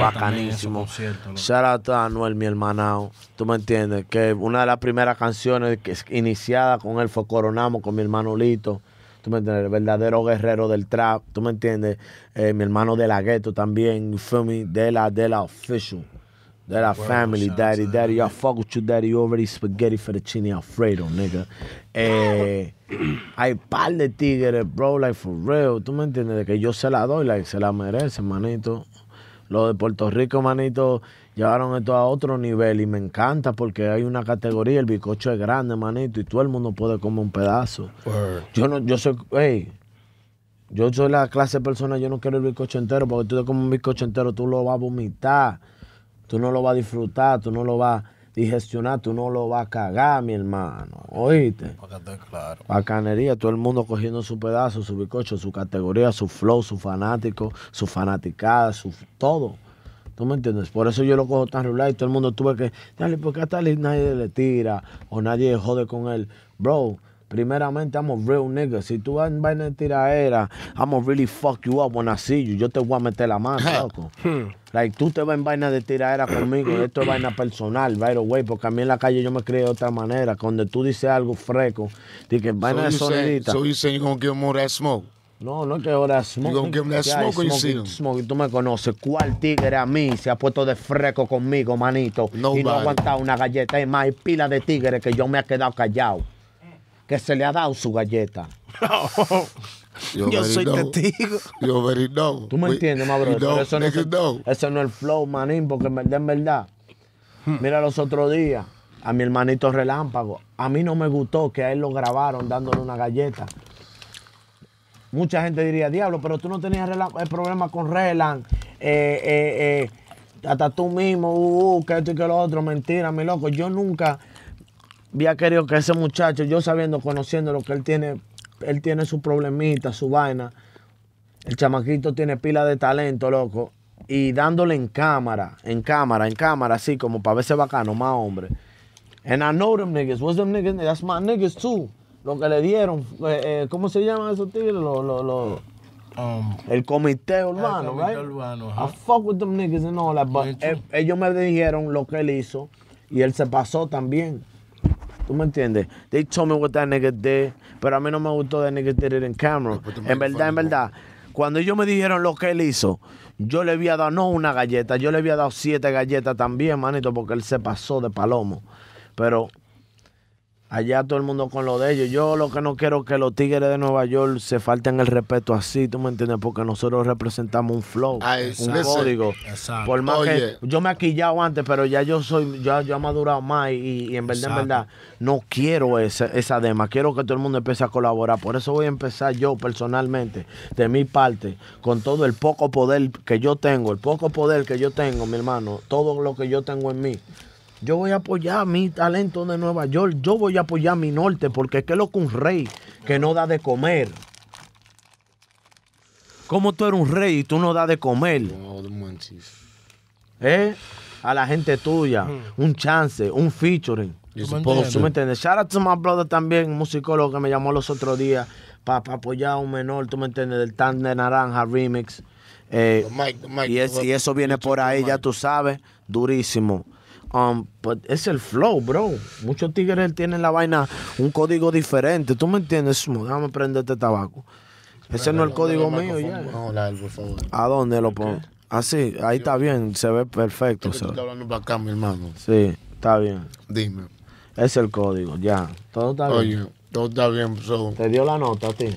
bacanísimo. Shout out Anuel, mi hermanao. Tú me entiendes. Que una de las primeras canciones que iniciada con él fue Coronamos con mi hermano Lito. Tú me entiendes. El verdadero guerrero del trap. Tú me entiendes. Eh, mi hermano de la gueto también. You De la, de la official. That our family, daddy, daddy. Y'all fuck you, daddy. You already spaghetti chini alfredo, nigga. Eh, hay par de tigres, bro, like for real. ¿Tú me entiendes? De que yo se la doy, like se la merece, manito. Lo de Puerto Rico, manito, llevaron esto a otro nivel y me encanta porque hay una categoría, el bizcocho es grande, manito, y todo el mundo puede comer un pedazo. Yo no, yo soy, hey, yo soy la clase de persona, yo no quiero el bizcocho entero porque tú te comes un bizcocho entero, tú lo vas a vomitar tú no lo vas a disfrutar, tú no lo vas a digestionar, tú no lo vas a cagar, mi hermano. ¿Oíste? Para que esté claro. Bacanería, todo el mundo cogiendo su pedazo, su bicocho, su categoría, su flow, su fanático, su fanaticada, su todo. ¿Tú me entiendes? Por eso yo lo cojo tan regular y todo el mundo tuve que, dale, porque a tal nadie le tira o nadie jode con él. Bro, Primeramente, I'm a real nigga. Si tú vas en vaina de tiraera, I'm a really fuck you up when I see you. Yo te voy a meter la mano, loco. Hmm. like, tú te vas en vaina de tiraera conmigo. esto es vaina personal, the way, Porque a mí en la calle yo me crié de otra manera. Cuando tú dices algo fresco, Dices que vaina de sonidita. so you saying you're gonna give em more that smoke? No, no que em smoke. You're gonna give them that smoke when you see em? Smoke, tú me conoces. ¿Cuál tigre a mí se ha puesto de freco conmigo, manito? Y no ha aguantado una galleta. Es más, hay pila de tigres que yo me he quedado callado que se le ha dado su galleta. Yo, soy testigo. Yo very know. Tú me entiendes, ma, bro. eso, no es, no el flow, manín, porque en verdad, en verdad. Mira los otros días, a mi hermanito Relámpago, a mí no me gustó que a él lo grabaron dándole una galleta. Mucha gente diría, diablo, pero tú no tenías el eh, problema con Relan. Eh, eh, hasta tú mismo, uh, uh, que esto y que lo otro. Mentira, mi loco. Yo nunca había querido que ese muchacho, yo sabiendo, conociendo lo que él tiene, él tiene su problemita, su vaina. El chamaquito tiene pila de talento, loco. Y dándole en cámara, en cámara, en cámara, así como para verse bacano, más hombre. And I know them niggas. What's them niggas? That's my niggas too. Lo que le dieron, eh, eh, ¿cómo se llaman esos tigres? Lo, lo, lo, um, el comité urbano, el comité Urbano, I fuck with them niggas and all that, but eh, ellos me dijeron lo que él hizo y él se pasó también. ¿Tú me entiendes? They told me what that nigga did, pero a mí no me gustó de nigga did it in camera. Pues, en verdad, en verdad, cuando ellos me dijeron lo que él hizo, yo le había dado no una galleta, yo le había dado siete galletas también, manito, porque él se pasó de palomo. Pero Allá todo el mundo con lo de ellos. Yo lo que no quiero es que los Tigres de Nueva York se falten el respeto así, ¿tú me entiendes? Porque nosotros representamos un flow, ah, un código. yo me he quillado antes, pero ya yo soy, ya yo he madurado más y, en verdad, en verdad, no quiero esa, esa dema. Quiero que todo el mundo empiece a colaborar. Por eso voy a empezar yo personalmente, de mi parte, con todo el poco poder que yo tengo, el poco poder que yo tengo, mi hermano, todo lo que yo tengo en mí yo voy a apoyar mi talento de Nueva York. Yo voy a apoyar mi norte porque es que lo que un rey que no da de comer. ¿Cómo tú eres un rey y tú no das de comer? ¿Eh? A la gente tuya. Hmm. Un chance, un featuring. ¿Tú me entiendes? Shout out to my brother también, un musicólogo que me llamó los otros días para apoyar a un menor, ¿tú me entiendes? Del Tan de Naranja Remix. Eh, y, eso viene por ahí, ya tú sabes, durísimo. Um, es el flow, bro. Muchos tigres tienen la vaina, un código diferente. ¿Tú me entiendes? Déjame prender este tabaco. Ese no es el código mío. Ya. No, por ¿A dónde lo pongo? Así, sí, ahí está bien, se ve perfecto. hablando para acá, hermano. Sí, está bien. Dime. Es el código, ya. Todo está bien. Oye, todo está bien, Te dio la nota a ti.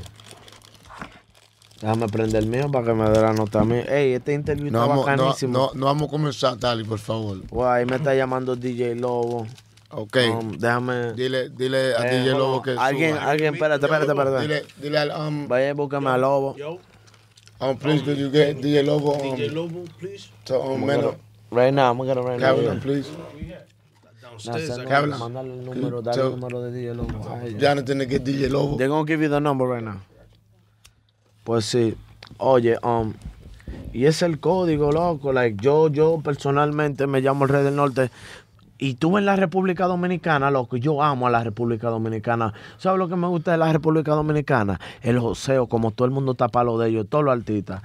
Déjame prender el mío para que me dé la nota a mí. Ey, este interview no está vamos, bacanísimo. No, no, vamos a comenzar, Tali, por favor. Guay, me está llamando DJ Lobo. Ok. Um, déjame. Dile, dile a eh, DJ Lobo que. Alguien, alguien, espérate, espérate, espérate. Dile, dile al. Um, Vaya, búscame a Lobo. Yo. Um, please, could you get DJ Lobo? DJ um, Lobo, please. So, um, I'm gonna, right now, I'm gonna right now. Kevin, um, please. Downstairs. mandale el número, dale el número de DJ Lobo. Jonathan, get DJ Lobo. They're gonna give you the number right now. Pues sí. Oye, um, y es el código, loco. Like, yo, yo personalmente me llamo el Rey del Norte. Y tú en la República Dominicana, loco, yo amo a la República Dominicana. ¿Sabes lo que me gusta de la República Dominicana? El joseo, como todo el mundo está lo de ellos, todos los artistas.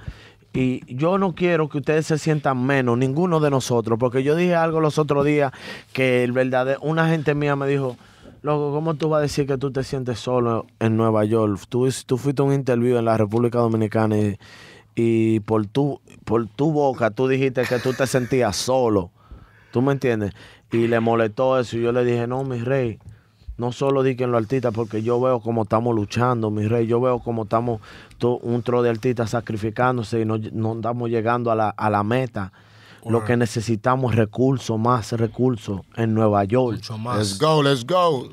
Y yo no quiero que ustedes se sientan menos, ninguno de nosotros, porque yo dije algo los otros días que el verdadero, una gente mía me dijo, Loco, ¿cómo tú vas a decir que tú te sientes solo en Nueva York? Tú, tú fuiste a un interview en la República Dominicana y, por, tu, por tu boca tú dijiste que tú te sentías solo. ¿Tú me entiendes? Y le molestó eso. Y yo le dije, no, mi rey, no solo di que en los artistas, porque yo veo cómo estamos luchando, mi rey. Yo veo cómo estamos todo, un tro de artistas sacrificándose y no, no estamos llegando a la, a la meta. Lo que necesitamos recursos, más recursos en Nueva York. Mucho más. Let's go, let's go.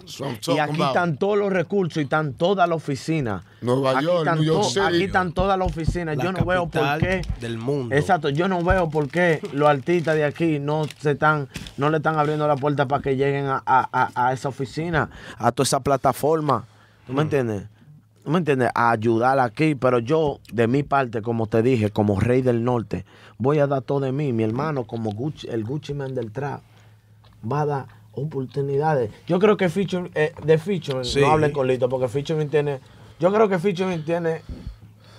Y aquí están todos los recursos y están todas las oficinas. Nueva York, New York City. Aquí están todas las oficinas. yo no veo por qué. Del mundo. Exacto, yo no veo por qué los artistas de aquí no se están, no le están abriendo la puerta para que lleguen a, esa oficina, a toda esa plataforma. ¿Tú me mm. entiendes? ¿me entiendes? A ayudar aquí, pero yo, de mi parte, como te dije, como rey del norte, voy a dar todo de mí. Mi hermano, como el Gucci Man del trap, va a dar oportunidades. Yo creo que Featuring, eh, de Featuring, no hablen con Lito, porque Featuring tiene, yo creo que Featuring tiene,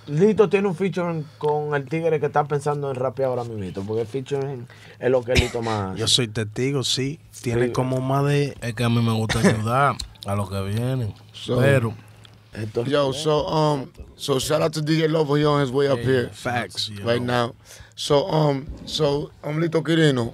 Lito tiene un featuring con el tigre que está pensando en rapear ahora mismo, porque el es lo que Lito más Yo soy testigo, sí, tiene como más de, es que a mí me gusta ayudar a los que vienen, pero yo, so um, so shout out to DJ Lovo. He on his way up here. Facts right now. So um, so um, Lito Quirino,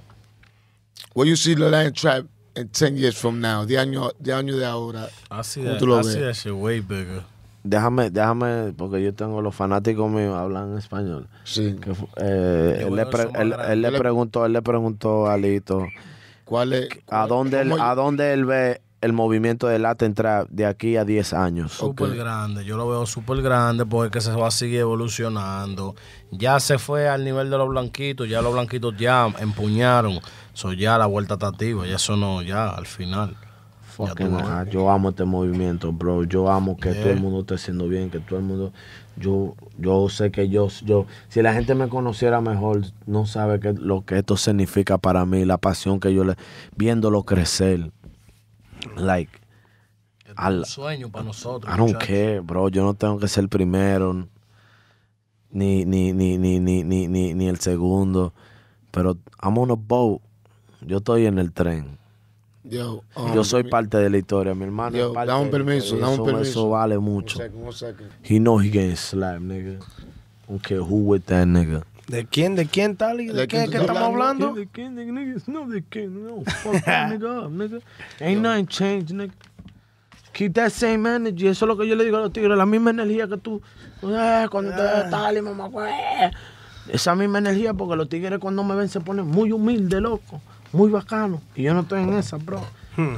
where you see the land trap in ten years from now, The año, the año de ahora. I see that. I see that shit way bigger. Déjame, déjame, porque yo tengo los fanáticos míos hablan español. Sí. Que, eh, él, le pre, él, le preguntó, él le preguntó a Lito. ¿Cuál es? ¿A dónde él, a dónde él ve el movimiento de arte entra de aquí a 10 años? Súper grande, yo lo veo súper grande porque se va a seguir evolucionando. Ya se fue al nivel de los blanquitos, ya los blanquitos ya empuñaron. soy ya la vuelta está ya eso no, ya al final. yo amo este movimiento, bro. Yo amo que todo el mundo esté siendo bien, que todo el mundo. Yo, yo sé que yo, yo, si la gente me conociera mejor, no sabe que, lo que esto significa para mí, la pasión que yo le, viéndolo crecer like, al, sueño para nosotros. I don't care, bro. Yo no tengo que ser el primero, ni, ni, ni, ni, ni, ni, ni, el segundo. Pero I'm on a boat. Yo estoy en el tren. Yo, um, yo soy parte de la historia, mi hermano. Yo, da un permiso, da un permiso. Eso vale mucho. He know he getting slapped, nigga. Okay, who with that nigga. ¿De quién? ¿De quién tal? ¿Y de, quién qué, que estamos hablando? ¿De quién? ¿De quién, No, de quién. No, fuck that nigga nigga. Ain't nothing changed, nigga. Keep that same energy. Eso es lo que yo le digo a los tigres. La misma energía que tú. Eh, cuando te ah. tal y mamá, eh. Esa misma energía, porque los tigres cuando me ven se ponen muy humildes, loco. Muy bacano. Y yo no estoy en esa, bro. Hmm.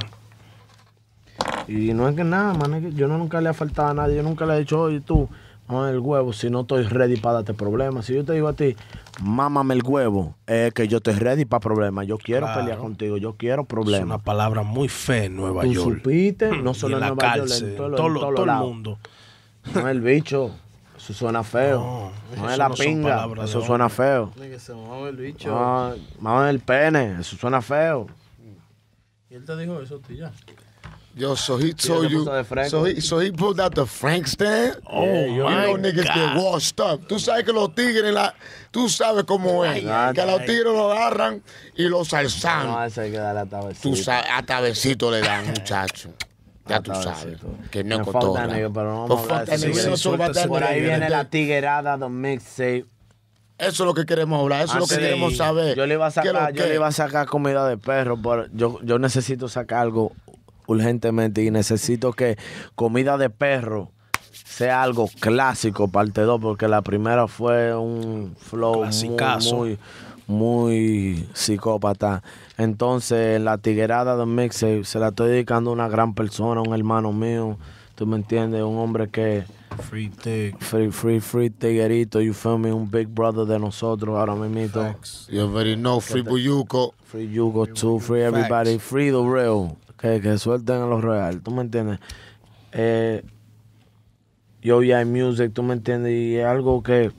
Y no es que nada, man. Yo no, nunca le he faltado a nadie. Yo nunca le he dicho, oye, tú Mámame el huevo si no estoy ready para darte problemas. Si yo te digo a ti, mámame el huevo, es que yo estoy ready para problemas. Yo quiero pelear contigo, yo quiero problemas. Es una palabra muy fe en Nueva Tú York. supiste, mm, no solo en, en, Nueva cárcel, en todo, el mundo. No el bicho. Eso suena feo. No, es la pinga. Eso suena feo. Que el bicho. Ah, el pene. Eso suena feo. Y él te dijo eso a ya. Yo, so he told you. So he, so he pulled out the Frank stand. Oh, yeah, you know niggas get washed up. Tú sabes que los tigres, tú sabes cómo es. que los tigres los agarran y los alzan. No, eso hay que darle Tabecito. Tú sabes, Tabecito le dan, muchacho. Ya tú sabes. Que no con todo. Pero no Por ahí viene la tiguerada, de Eso es lo que queremos hablar, eso es lo que ah, queremos saber. Yo le iba a sacar, yo le a sacar comida de perro, pero yo, yo necesito sacar algo urgentemente y necesito que comida de perro sea algo clásico, parte 2, porque la primera fue un flow muy, muy, psicópata. Entonces, la tiguerada de Mix se la estoy dedicando a una gran persona, un hermano mío, tú me entiendes, un hombre que... Free Tig. Free, free, free Tiguerito, you feel me, un big brother de nosotros ahora mismo. You already know, Free Buyuco. Free Yugo too, Free everybody, Free the real que, suelten a los reales, ¿tú me entiendes? Eh, yo ya music, ¿tú me entiendes? Y es algo que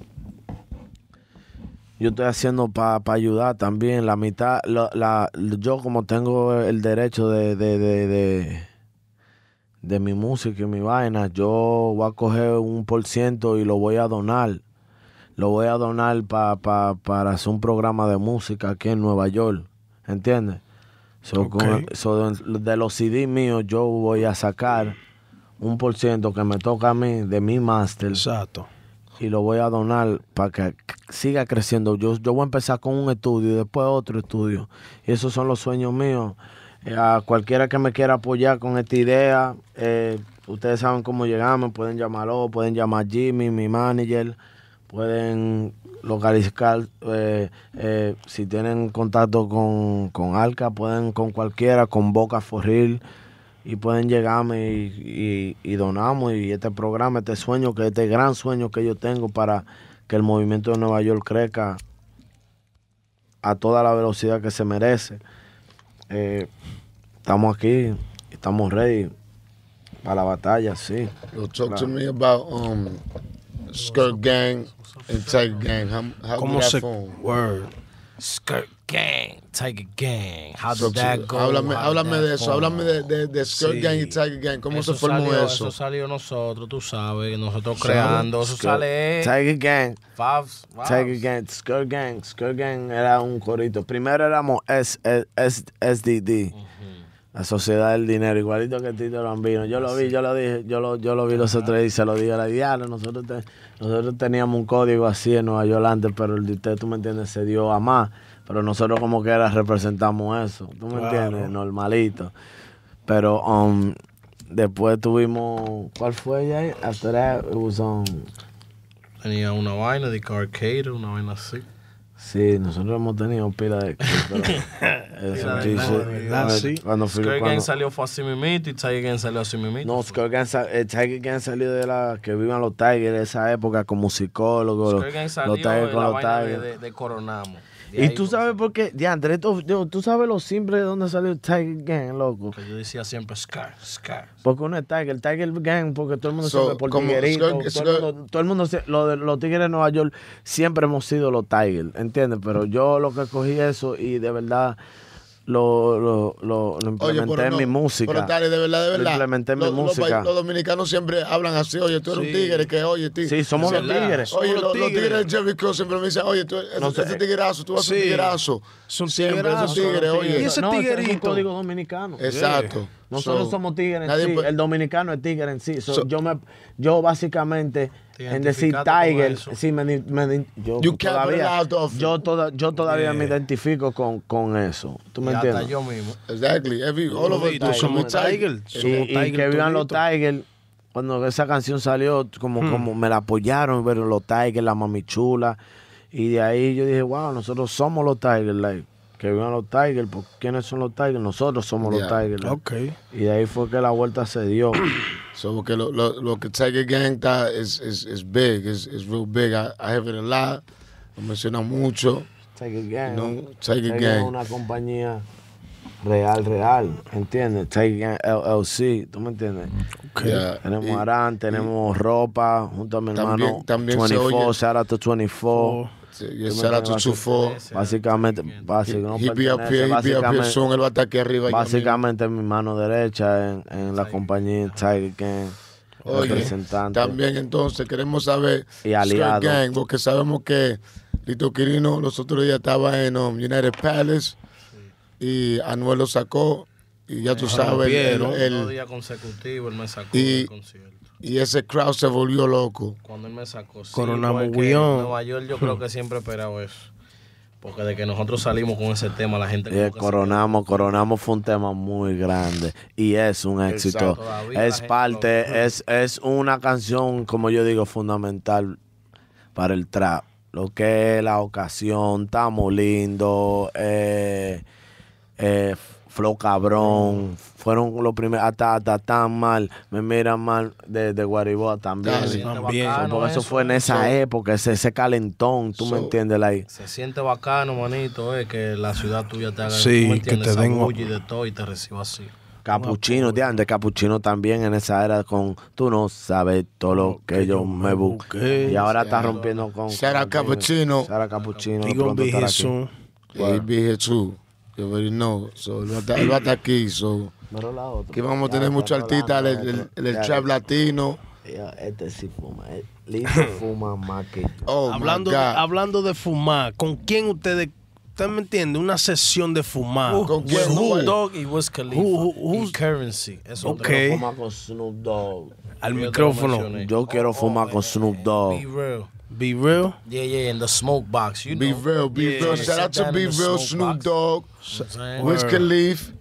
yo estoy haciendo para ayudar también. La mitad, yo como tengo el derecho de, mi música y mi vaina, yo voy a coger un por ciento y lo voy a donar. Lo voy a donar pa, para hacer un programa de música aquí en Nueva York. ¿Entiendes? de los CD míos yo voy a sacar un por ciento que me toca a mí de mi máster. Exacto. Y lo voy a donar para que siga creciendo. Yo, yo voy a empezar con un estudio y después otro estudio. Y esos son los sueños míos. Eh, a cualquiera que me quiera apoyar con esta idea, eh, ustedes saben cómo llegamos Pueden llamarlo, pueden llamar Jimmy, mi manager. Pueden localizar eh, eh, si tienen contacto con, con, Alca, pueden con cualquiera, con Boca Forril, y pueden llegarme y, donamos. Y este programa, este sueño, que este gran sueño que yo tengo para que el movimiento de Nueva York crezca a toda la velocidad que se merece. Eh, estamos aquí, estamos ready para la batalla, sí. Skirt Gang Y Tiger Gang. ¿Cómo se word? Skirt Gang, Tiger Gang. How did that go? Háblame, de eso, háblame de, Skirt Gang y Tiger Gang. ¿Cómo se formó eso? Eso salió nosotros, tú sabes, nosotros creando. Eso sale. Eh. Tiger Gang. Fabs. Tiger Gang, Skirt Gang. Skirt Gang era un corito. Primero éramos SDD. La sociedad del dinero, igualito que Tito vino, Yo lo vi, yo lo dije, yo lo, yo lo vi los otros días, se lo dije a la diana. Nosotros, nosotros teníamos un código así en Nueva York antes, pero el de usted, tú me entiendes, se dio a más. Pero nosotros como que era representamos eso, tú me entiendes, normalito. Pero um, después tuvimos, ¿cuál fue ya hasta Tenía una vaina de Carcade, una vaina así. Sí, nosotros hemos tenido pila de. Cuando Tiger salió fue así mimito y Tiger Gang salió a mimito. No, eh, Tiger salió de la. que vivan los Tigers de esa época como psicólogo. los tigres con los Tigers. de Coronamos. Y tú sabes por qué, Diandre, tú sabes lo simple de dónde salió Tiger Gang, loco. Que yo decía siempre Scar, Scar. Porque uno es Tiger, Tiger Gang, porque todo el mundo sabe por tiguerito. Todo, el mundo, lo de, los tigres de Nueva York siempre hemos sido los Tiger, ¿entiendes? Pero yo lo que cogí eso y de verdad lo, lo, lo, lo implementé en mi música. Pero de verdad, de verdad. Lo implementé en mi música. Los, dominicanos siempre hablan así, oye, tú eres un tigre, que oye, tigre. Sí, somos los tigres. Oye, los, tigres. de Jerry Cross siempre me dicen, oye, tú eres un sé. tú vas a un tiguerazo. siempre, oye. Y ese no, tiguerito. Es código dominicano. Exacto. Nosotros somos tigres sí, el dominicano es tigre en sí. yo, me, yo básicamente en decir Tiger, sí, yo, todavía, yo, toda, yo todavía me eh. identifico con, con eso. ¿Tú me entiendes? yo mismo. Exactly. somos Tiger. Y, que vivan los Tiger. Cuando esa canción salió, como, hmm. como me la apoyaron, pero los Tiger, la mami chula. Y de ahí yo dije, wow, nosotros somos los Tiger que vivan los Tigers, porque ¿quiénes son los Tigers? Nosotros somos los Tigers. Okay. Y de ahí fue que la vuelta se dio. So, lo, lo, lo que Tiger Gang está es is, big, es real big. I, I have it a lot, lo menciona mucho. Tiger Gang. No, Tiger, Gang. es una compañía real, real, ¿entiendes? Tiger Gang LLC, ¿tú me entiendes? Okay. Tenemos arán tenemos ropa, junto a mi hermano también 24, se oye. 24. Y el out Básicamente, básicamente, son, él va arriba. Básicamente mi mano derecha en, la compañía Tiger Gang. Oye, también entonces queremos saber, y aliado. porque sabemos que Lito Quirino los otros días estaba en um, United Palace y Anuel lo sacó y ya tú sabes el, el, día consecutivo el me sacó y, el concierto. Y ese crowd se volvió loco. Cuando él me sacó. Sí, Coronamos En Nueva York yo creo que siempre esperado eso. Porque de que nosotros salimos con ese tema, la gente... Yeah, coronamos, coronamos fue un tema muy grande y es un éxito. es parte, es, es una canción, como yo digo, fundamental para el trap. Lo que es la ocasión, estamos lindo, flo eh, eh flow cabrón, mm fueron los primeros, hasta, hasta tan mal, me miran mal de, de también. Sí, también. porque eso, fue en eh. esa época, ese, ese, calentón, tú me entiendes, ahí Se siente bacano, manito, eh, que la ciudad tuya te haga sí, que te den y de y te reciba así. Capuchino, de antes, Capuchino también en esa era con tú no sabes todo lo que, yo, me busqué. Y ahora está rompiendo con. Será Capuchino. Será Capuchino. Digo, too. You already know. So, él aquí. So. Pero la otra. Que vamos a tener muchos artistas del el, el, trap latino. Este sí fuma. Eh, Listo fuma más que oh, hablando, de, hablando de fumar, ¿con quién ustedes ¿Usted me entiende? Una sesión de fumar. Uh, con quién? Snoop Dogg y Wiz Khalifa. Who, who, y Currency. Eso okay. fumar con Snoop Dogg. Al micrófono. Yo quiero oh, fumar oh, con Snoop eh, Dogg. Be real. Be real. Yeah, yeah, in the smoke box. You be know. real, be yeah, real. Yeah, Shout out to Be Real, Snoop Dog Dogg, Wiz Khalifa.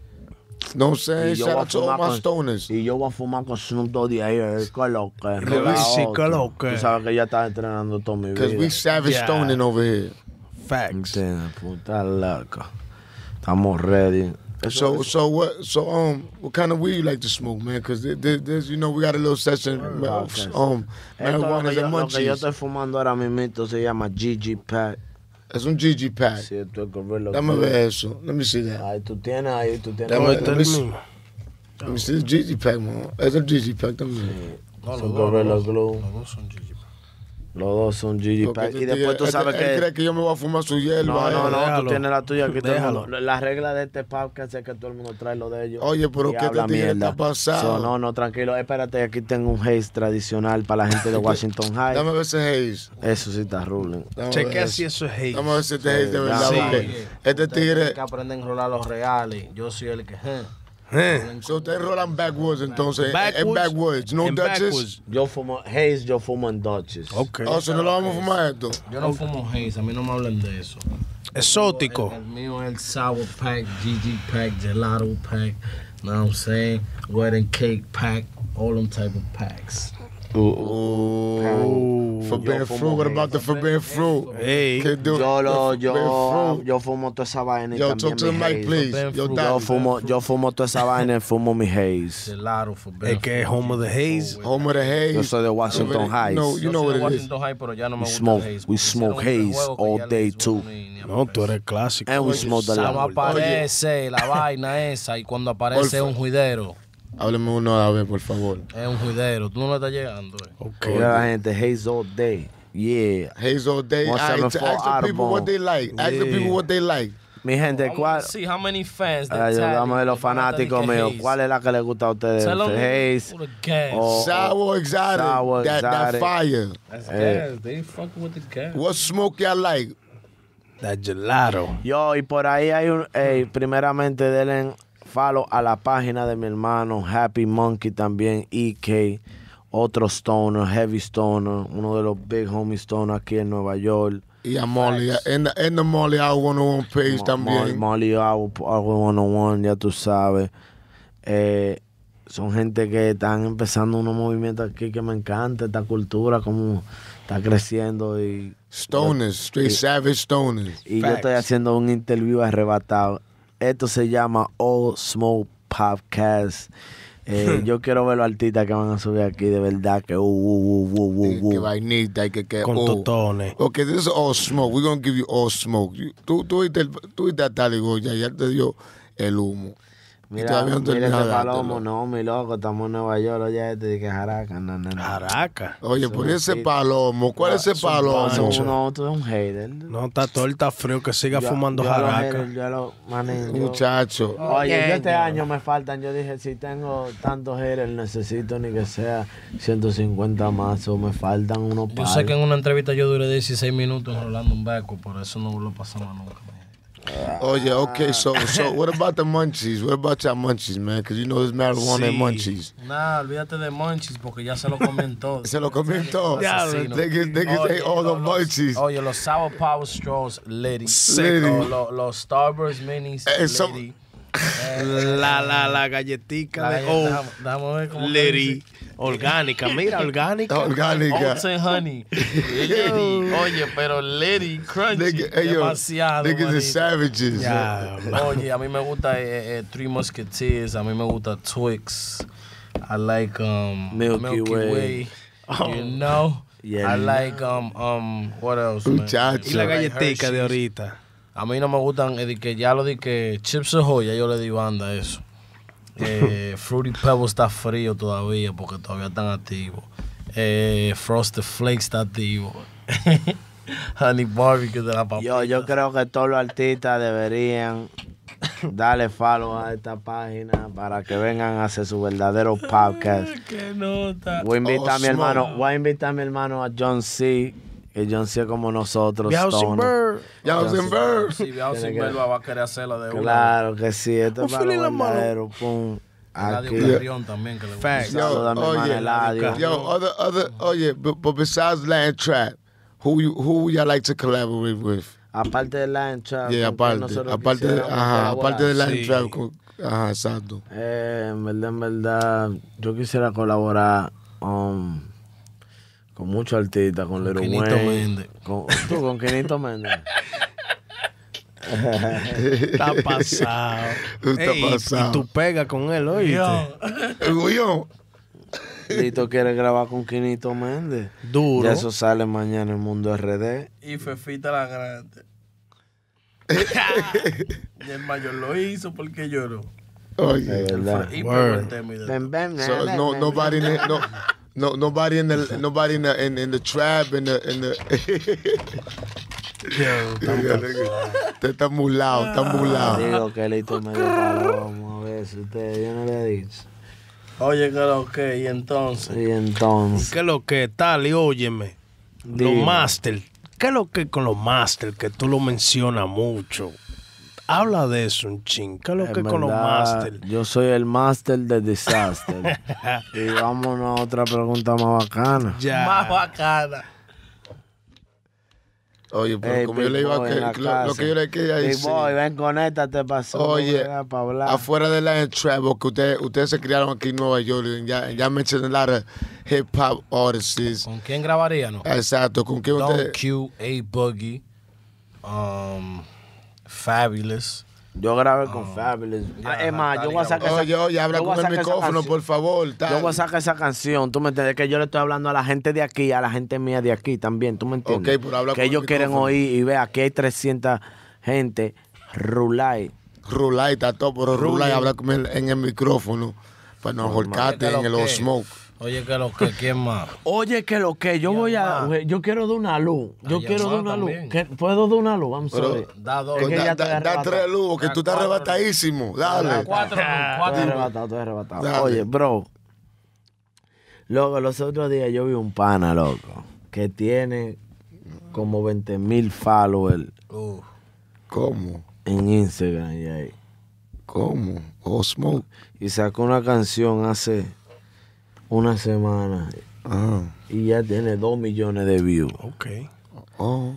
No know what I'm saying? Shout i to all my stoners. Y yo voy a fumar con Snoop Doggy ayer, coloque. Sí, coloque. Tú sabes que ya estás entrenando todo mi vida. Because we savage yeah. stoning over here. Facts. Damn, puta loca. Estamos ready. So so what so um what kind of weed you like to smoke, man? Cause there, there's you know we got a little session um marijuana and munchies. Lo que yo estoy fumando ahora mismo se llama GG Pack. That's um GG Pack. Shit, to a gorilla. Let me ver eso. Let me see that. Aí tu tienes aí tu tienes. Dame, let me see. Let me see the GG Pack, mano. That's um GG Pack. Let me see. It's a gorilla glue. Los dos son Gigi Pack. Y después tú sabes él, que. cree que yo me voy a fumar su hierba. No, no, eh. no. Tú tienes la tuya aquí. Déjalo. la regla de este podcast es que todo el mundo trae lo de ellos. Oye, pero ¿qué te está pasando? No, no, no, tranquilo. Espérate, aquí tengo un haze tradicional para la gente de Washington High. Dame ver ese haze. Eso sí está ruling. Chequea si eso es haze. Vamos a ver si este haze de verdad. Este tigre. que aprenden a enrolar los reales. Yo soy el que. Eh. Eh, so ustedes rolan backwards, entonces. Eh, eh, backwards, es backwards, no Dutches. Yo fumo Haze, yo fumo en Dutches. Ok. Oh, o sea, no lo vamos a fumar esto. Yo no fumo Haze, a mí no me hablan de eso. Exótico. El, el mío es el Sour Pack, GG Pack, Gelato Pack, know what I'm saying? Wedding Cake Pack, all them type of packs. Ooh. Forbidden Fruit, what about the Forbidden Fruit? Hey. Yo, lo, yo, yo fumo toda esa vaina y yo, también talk to mi mic, please. Yo, yo, fumo, yo fumo toda esa vaina y fumo mi haze. Claro, Forbidden que home of the haze. Home of the haze. Yo soy de Washington Heights. No, you know what it is. Washington Heights, pero ya no me gusta haze. We smoke haze all day, too. No, tú eres clásico. And we smoke the Aparece la vaina esa y cuando aparece un juidero. Háblame uno a ver, por favor. Es un juidero, tú no me estás llegando. Eh. Okay. Mira la gente, Haze all Day. Yeah. all Day. ask the people what they like. Ask the people what they like. Mi gente, ¿cuál? Sí, how many fans de los fanáticos míos. ¿Cuál es la que les gusta a ustedes? Haze. Oh, oh. sour exotic. that, That fire. That's eh. gas. They fuck with the gas. What smoke y'all like? That gelato. Yo, y por ahí hay un. Hey, primeramente, denle Falo a la página de mi hermano Happy Monkey también, EK, otro stoner, heavy stoner, uno de los big homies stoner aquí en Nueva York. Y a Molly, en, the, Molly Hour 101 page también. Molly, Molly 101, ya tú sabes. Eh, son gente que están empezando unos movimientos aquí que me encanta, esta cultura como está creciendo y... Stoners, straight savage stoners. Y yo estoy haciendo un interview arrebatado esto se llama All Smoke Podcast. Eh, yo quiero ver los artistas que van a subir aquí, de verdad, que uh, uh, uh, uh Que vainita y que... Con totones. Ok, this is all smoke. We're going to give you all smoke. Tú, tú, viste, tú a ya te dio el humo. Mira, y palomo, no, mi loco, estamos en Nueva York, oye, te este, dije jaraca, no, no, Jaraca. Oye, por ese palomo, ¿cuál es ese palomo? No, tú eres un hater. No, está todo, el frío, que siga fumando yo jaraca. Lo, yo Muchacho. Oye, yo este año me faltan, yo dije, si tengo tantos haters, necesito ni que sea 150 más, o me faltan unos palos. Yo sé que en una entrevista yo duré 16 minutos hablando un beco, por eso no lo pasamos nunca. Oh yeah, okay. So so what about the munchies? What about y'all munchies, man? Cause you know there's marijuana and munchies. Nah, olvídate de munchies porque ya se lo comentó. se lo comentó. Yeah, niggas, niggas ate all the munchies. Oh yeah, los sour power straws, lady. Lady. Los, los Starburst minis, eh, lady. la, la, la galletica de lady Orgánica, mira, orgánica. Orgánica. honey. Lady. Oye, pero Lady Crunchy. demasiado. Niggas are savages. Yeah. Oye, a mí me gusta eh, eh, eh, Three Musketeers. A mí me gusta Twix. I like um, Milky, Way. Oh. You know? Yeah, I like um, um, what else? Man? Y la galletica de ahorita. A mí no me gustan, eh, de que ya lo di que Chips de joya, yo le digo, anda, eso. Eh, Fruity Pebbles está frío todavía porque todavía están activos. Eh, Frosted Flakes está activo. Honey Barbecue de la Yo, yo creo que todos los artistas deberían darle follow a esta página para que vengan a hacer su verdadero podcast. Qué nota. a oh, hermano, voy a invitar a mi hermano a John C. John C. como nosotros. Bird. Bird. Sí, Bird va a querer hacerla de uno Claro que sí. esto es para Pum. Aquí. Yeah. también que le Facts. Yo, oh, yeah. Yo, other, other, oh yeah, but, but besides Land Trap, who you, who y'all like to collaborate with? Aparte de Land Trap. Yeah, aparte. Aparte, de, ajá, aparte de Land sí. Trap. Con, ajá, exacto. Eh, en verdad, en verdad, yo quisiera colaborar um, con mucho artistas, con, Leroy Wayne. Con, tú, con Quinito Méndez. Está pasado. Está pasado. Y tú pegas con él, oíste. Guión. Lito quiere grabar con Quinito Méndez. Duro. Ya eso sale mañana en Mundo RD. Y Fefita la Grande. y el mayor lo hizo porque lloró. Oye, oh, verdad. Y Ben, no, nobody, no, no, nobody in the nobody in in, the trap in the in the. Te está mulado, está mulado. Ah, digo que le hizo medio palomo a veces. Usted, yo no le he dicho. Oye, que lo que, y entonces. Y entonces. Que lo que, tal, y óyeme. Los master ¿Qué lo que con los master que tú lo mencionas mucho? Habla de eso un ching. lo que con los master. Yo soy el máster de disaster. y vámonos a otra pregunta más bacana. Ya. Más bacana. Oye, pero como yo le iba a que, lo, que yo le quería decir. boy, ven, te pasó. Oye, para afuera de la travel, que ustedes, se criaron aquí en Nueva York, ya, ya la hip hop artists. ¿Con quién grabarían? No? Exacto, ¿con quién ustedes? Don Q, A Boogie, um, Fabulous. Yo grabé con oh. Fabulous. Ah, es más, yo voy a oh, sacar esa canción. Oye, habla con el micrófono, por favor. Yo voy a sacar esa canción. Tú me entiendes que yo le estoy hablando a la gente de aquí, a la gente mía de aquí también. Tú me entiendes. que ellos quieren oír y vea Aquí hay 300 gente. Rulay. Rulay está todo, pero Rulay habla con el, en el micrófono. Para no ahorcarte en el smoke. Oye, que lo que, ¿quién más? Oye, que lo que, yo voy a, yo quiero de una luz. Yo quiero de una luz. ¿Puedo de una luz? Vamos a ver. Da dos. da, tres luz, que tú estás arrebatadísimo. Dale. Cuatro, cuatro. arrebatado, estoy arrebatado. Oye, bro. Luego los otros días yo vi un pana, loco, que tiene como 20 mil followers. ¿Cómo? En Instagram y ahí. ¿Cómo? Osmo. Oh, smoke. Y sacó una canción hace una semana ah. y ya tiene dos millones de views. Ok. Oh.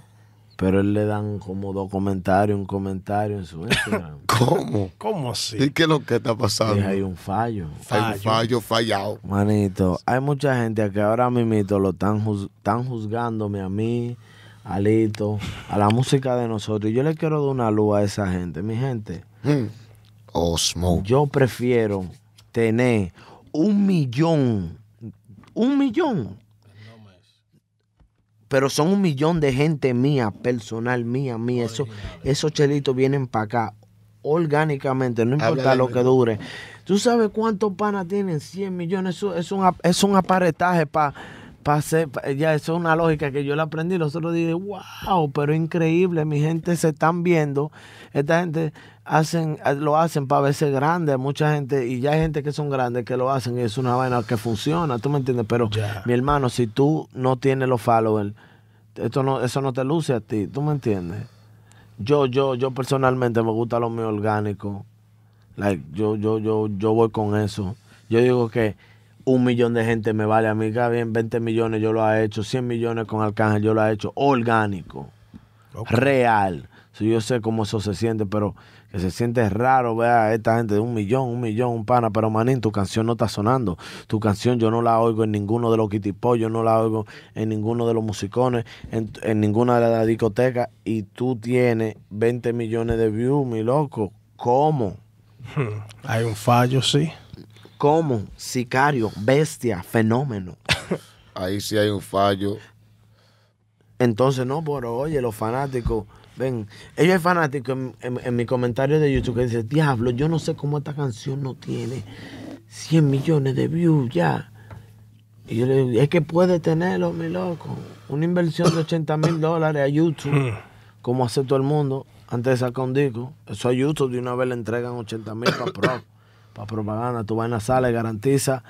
Pero él le dan como dos comentarios, un comentario en su Instagram. ¿Cómo? ¿Cómo así? ¿Y qué es lo que está pasando? hay un fallo. fallo. Hay un fallo fallado. Manito, hay mucha gente que ahora mismo lo están, juzgándome a mí, a Lito, a la música de nosotros. Y yo le quiero dar una luz a esa gente. Mi gente. Hmm. Oh, Osmo. Yo prefiero tener un millón, un millón. Pero son un millón de gente mía, personal mía, mía. Eso, esos chelitos vienen para acá orgánicamente, no importa lo que dure. ¿Tú sabes cuántos panas tienen? 100 millones. Eso es un, es un aparetaje para pa hacer. ya, eso es una lógica que yo le aprendí. Los otros dije, wow, pero increíble. Mi gente se están viendo. Esta gente hacen, eh, lo hacen para veces grande, mucha gente, y ya hay gente que son grandes que lo hacen y es una vaina que funciona, ¿tú me entiendes? Pero mi hermano, si tú no tienes los followers, esto no, eso no te luce a ti, ¿tú me entiendes? Yo, yo, yo personalmente me gusta lo mío orgánico. yo, yo, yo, yo voy con eso. Yo digo que un millón de gente me vale. A mí, cada bien, 20 millones yo lo he hecho, 100 millones con Arcángel yo lo he hecho orgánico, real. yo sé cómo eso se siente, pero que se siente raro ver a esta gente de un millón, un millón, un pana, pero manín, tu canción no está sonando. Tu canción yo no la oigo en ninguno de los yo no la oigo en ninguno de los musicones, en, en ninguna de las discotecas, y tú tienes 20 millones de views, mi loco. ¿Cómo? Hmm. Hay un fallo, sí. ¿Cómo? Sicario, bestia, fenómeno. Ahí sí hay un fallo. Entonces, no, pero oye, los fanáticos Ven, ella es fanático en, mi comentario de YouTube que dice, diablo, yo no sé cómo esta canción no tiene 100 millones de views ya. Y yo le digo, es que puede tenerlo, mi loco. Una inversión de 80 mil dólares a YouTube, hmm. como hace todo el mundo, antes de sacar un disco. Eso a YouTube de una vez le entregan 80 mil para propaganda. Tu vaina sale, garantiza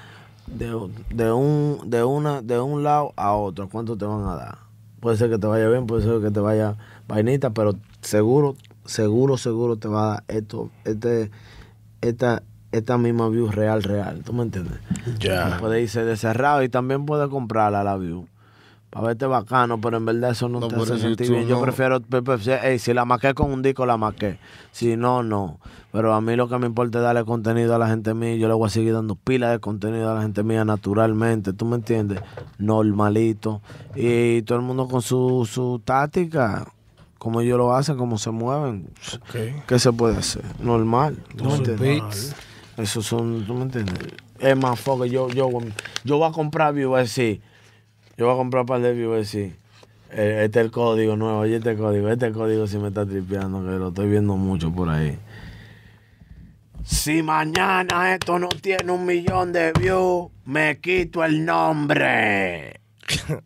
de, de, un, de, una, de un lado a otro cuánto te van a dar. Puede ser que te vaya bien, puede ser que te vaya vainita, pero seguro, seguro, seguro te va a dar esto, este, esta, esta misma view real, real. ¿Tú me entiendes? Ya. Puede irse de cerrado y también puede comprarla la view. Para verte bacano, pero en verdad eso no, te hace sentir bien. Yo prefiero, hey, si la maqué con un disco, la maqué. Si no, no. Pero a mí lo que me importa es darle contenido a la gente mía. Yo le voy a seguir dando pila de contenido a la gente mía naturalmente. ¿Tú me entiendes? Normalito. Y todo el mundo con su, su táctica. Como ellos lo hacen, cómo se mueven. ¿Qué se puede hacer? Normal. ¿Tú me entiendes? Eso son, me entiendes? Es más foco. Yo, yo, yo voy a comprar vivo Yo voy a comprar para el vivo Este es el código nuevo, oye este código, este código sí me está tripeando, que lo estoy viendo mucho por ahí. Si mañana esto no tiene un millón de views, me quito el nombre.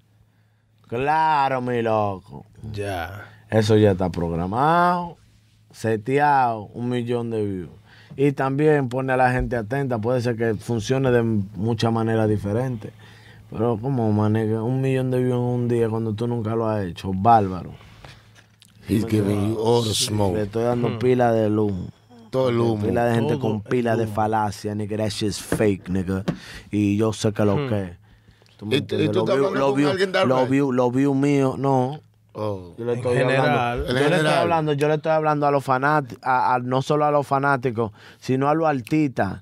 claro, mi loco. Ya. Eso ya está programado, seteado, un millón de views. Y también pone a la gente atenta, puede ser que funcione de muchas maneras diferentes. Pero como maneja un millón de views en un día cuando tú nunca lo has hecho, bárbaro. He's giving you all the smoke. Le estoy dando hmm. pila de luz. Todo el humo. Pila de gente con pila de falacia, nigga. That shit's fake, nigga. Y yo sé que lo hmm. que es. ¿Tú ¿Y, tú lo alguien Lo view, lo view mío, no. Oh. Yo le estoy hablando. Yo le estoy hablando, a los fanáticos, a, no solo a los fanáticos, sino a los artistas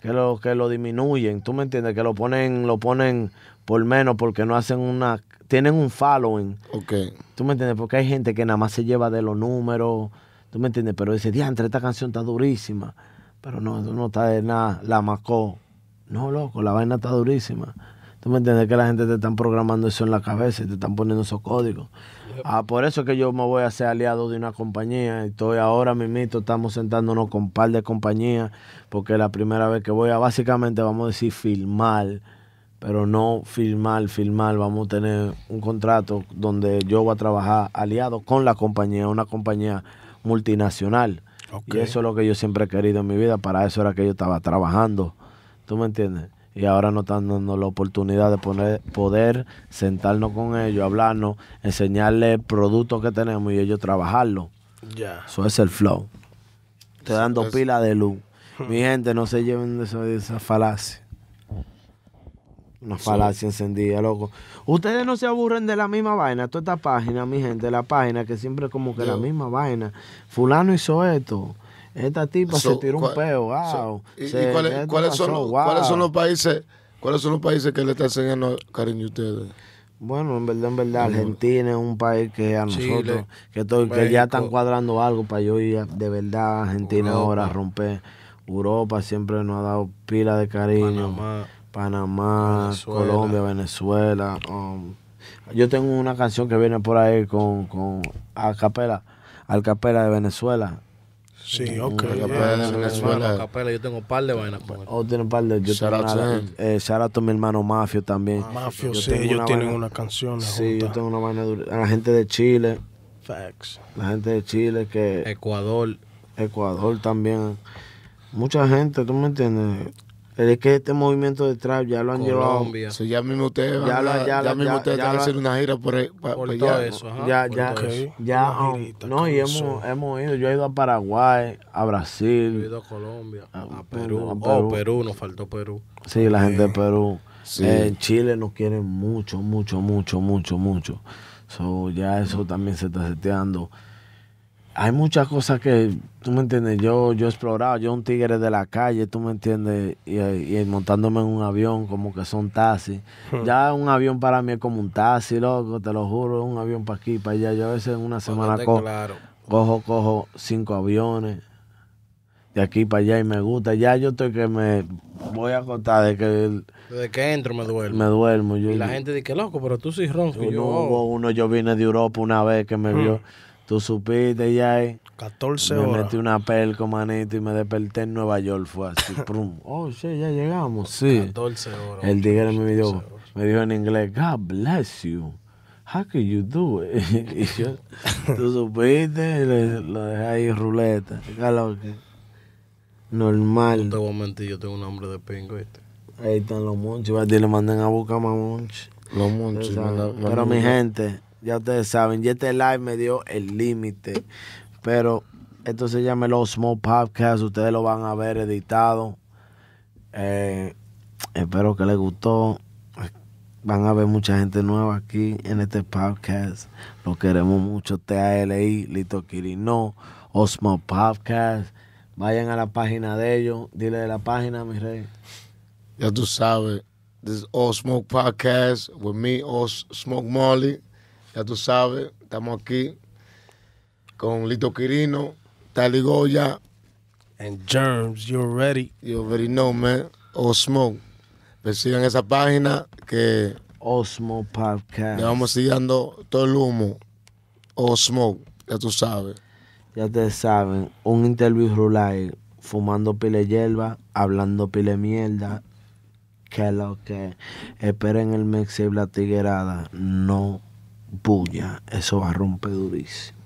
que lo que lo disminuyen, ¿tú me entiendes? Que lo ponen lo ponen por menos porque no hacen una tienen un following. Okay. ¿Tú me entiendes? Porque hay gente que nada más se lleva de los números, ¿tú me entiendes? Pero dice, "Diantre, esta canción está durísima." Pero no, no está de nada, la macó. No, loco, la vaina está durísima. ¿Tú me entiendes? Que la gente te están programando eso en la cabeza y te están poniendo esos códigos. Ah, por eso que yo me voy a ser aliado de una compañía. Estoy ahora mismo, estamos sentándonos con un par de compañías, porque la primera vez que voy a, básicamente, vamos a decir, filmar, pero no filmar, filmar. Vamos a tener un contrato donde yo voy a trabajar aliado con la compañía, una compañía multinacional. Y eso es lo que yo siempre he querido en mi vida, para eso era que yo estaba trabajando. ¿Tú me entiendes? y ahora nos están dando la oportunidad de poder sentarnos con ellos, hablarnos, enseñarles productos que tenemos y ellos trabajarlo. Eso es el flow. Te dan dos pilas de luz. Hmm. Mi gente, no se lleven de esa, falacia. Una falacia encendida, loco. Ustedes no se aburren de la misma vaina. Toda esta página, mi gente, la página que siempre es como que la misma vaina. Fulano hizo esto esta tipa se tiró un peo, wow. y, cuáles, son, los países ¿Cuáles son los países que le están enseñando cariño a ustedes? Bueno, en verdad, en verdad, Argentina es un país que a nosotros, que, pues, ya están cuadrando algo para yo ir de verdad a Argentina ahora a romper. Europa siempre nos ha dado pila de cariño. Panamá, Colombia, Venezuela. Um, yo tengo una canción que viene por ahí con, con Al Capela de Venezuela. Sí, ok. yeah. yo tengo un par de vainas con él. Oh, tiene un par de. Yo tengo una, eh, mi hermano Mafio también. Ah, Mafio, sí, ellos tienen una canción. Sí, yo tengo una vaina dura. La gente de Chile. Facts. La gente de Chile que. Ecuador. Ecuador también. Mucha gente, ¿tú me entiendes? Pero es que este movimiento de trap ya lo han llevado. ya mismo ustedes ya, mismo están una gira por, por todo eso. ya, ya, ya. no, y hemos, hemos ido. Yo he ido a Paraguay, a Brasil. He ido a Colombia, a, Perú. a oh, Perú. nos faltó Perú. Sí, la gente de eh, Perú. Eh, en Chile nos quieren mucho, mucho, mucho, mucho, mucho. So, ya eso también se está seteando hay muchas cosas que, tú me entiendes, yo, yo he explorado, yo un tigre de la calle, tú me entiendes, y, montándome en un avión como que son taxis. Hmm. Ya un avión para mí es como un taxi, loco, te lo juro, un avión para aquí, para allá. Yo a veces en una semana cojo, cojo, cojo cinco aviones de aquí para allá y me gusta. Ya yo estoy que me voy a contar de que... de que entro me duermo. Me duermo. Yo, y la gente dice, loco, pero tú sí ronco. Yo, hubo uno, yo vine de Europa una vez que me hmm. vio Tú supiste, ahí... Eh. 14 horas. Me metí una con manito, y me desperté en Nueva York. Fue así, prum. Oh, shit, ya llegamos. Sí. 14 horas. El tigre me dijo, me dijo en inglés, God bless you. How could you do it? y yo, tú supiste, y lo dejé ahí ruleta. Qué Normal. No te voy a mentir, yo tengo un hombre de pingo, ¿viste? Ahí están los monchos. a le mandan a buscar más monchos. Los monchos. Pero mi gente ya ustedes saben, y este live me dio el límite. Pero esto se llama los Small Podcast. Ustedes lo van a ver editado. Eh, espero que les gustó. Van a ver mucha gente nueva aquí en este podcast. Lo queremos mucho. TALI, Lito Osmo Podcast. Vayan a la página de ellos. Dile de la página, mi rey. Ya tú sabes. This is All Smoke Podcast with me, All Smoke Marley. Ya tú sabes, estamos aquí con Lito Quirino, Taligoya. And Germs, you're ready. You already know, man. Osmo. Pues sigan esa página que. Osmo Podcast. Le vamos siguiendo todo el humo. Osmo, ya tú sabes. Ya te saben, un interview rural fumando pile hierba, hablando pile mierda. Que lo que esperen el Mexi La Tiguerada. No bulla, eso va a romper durísimo.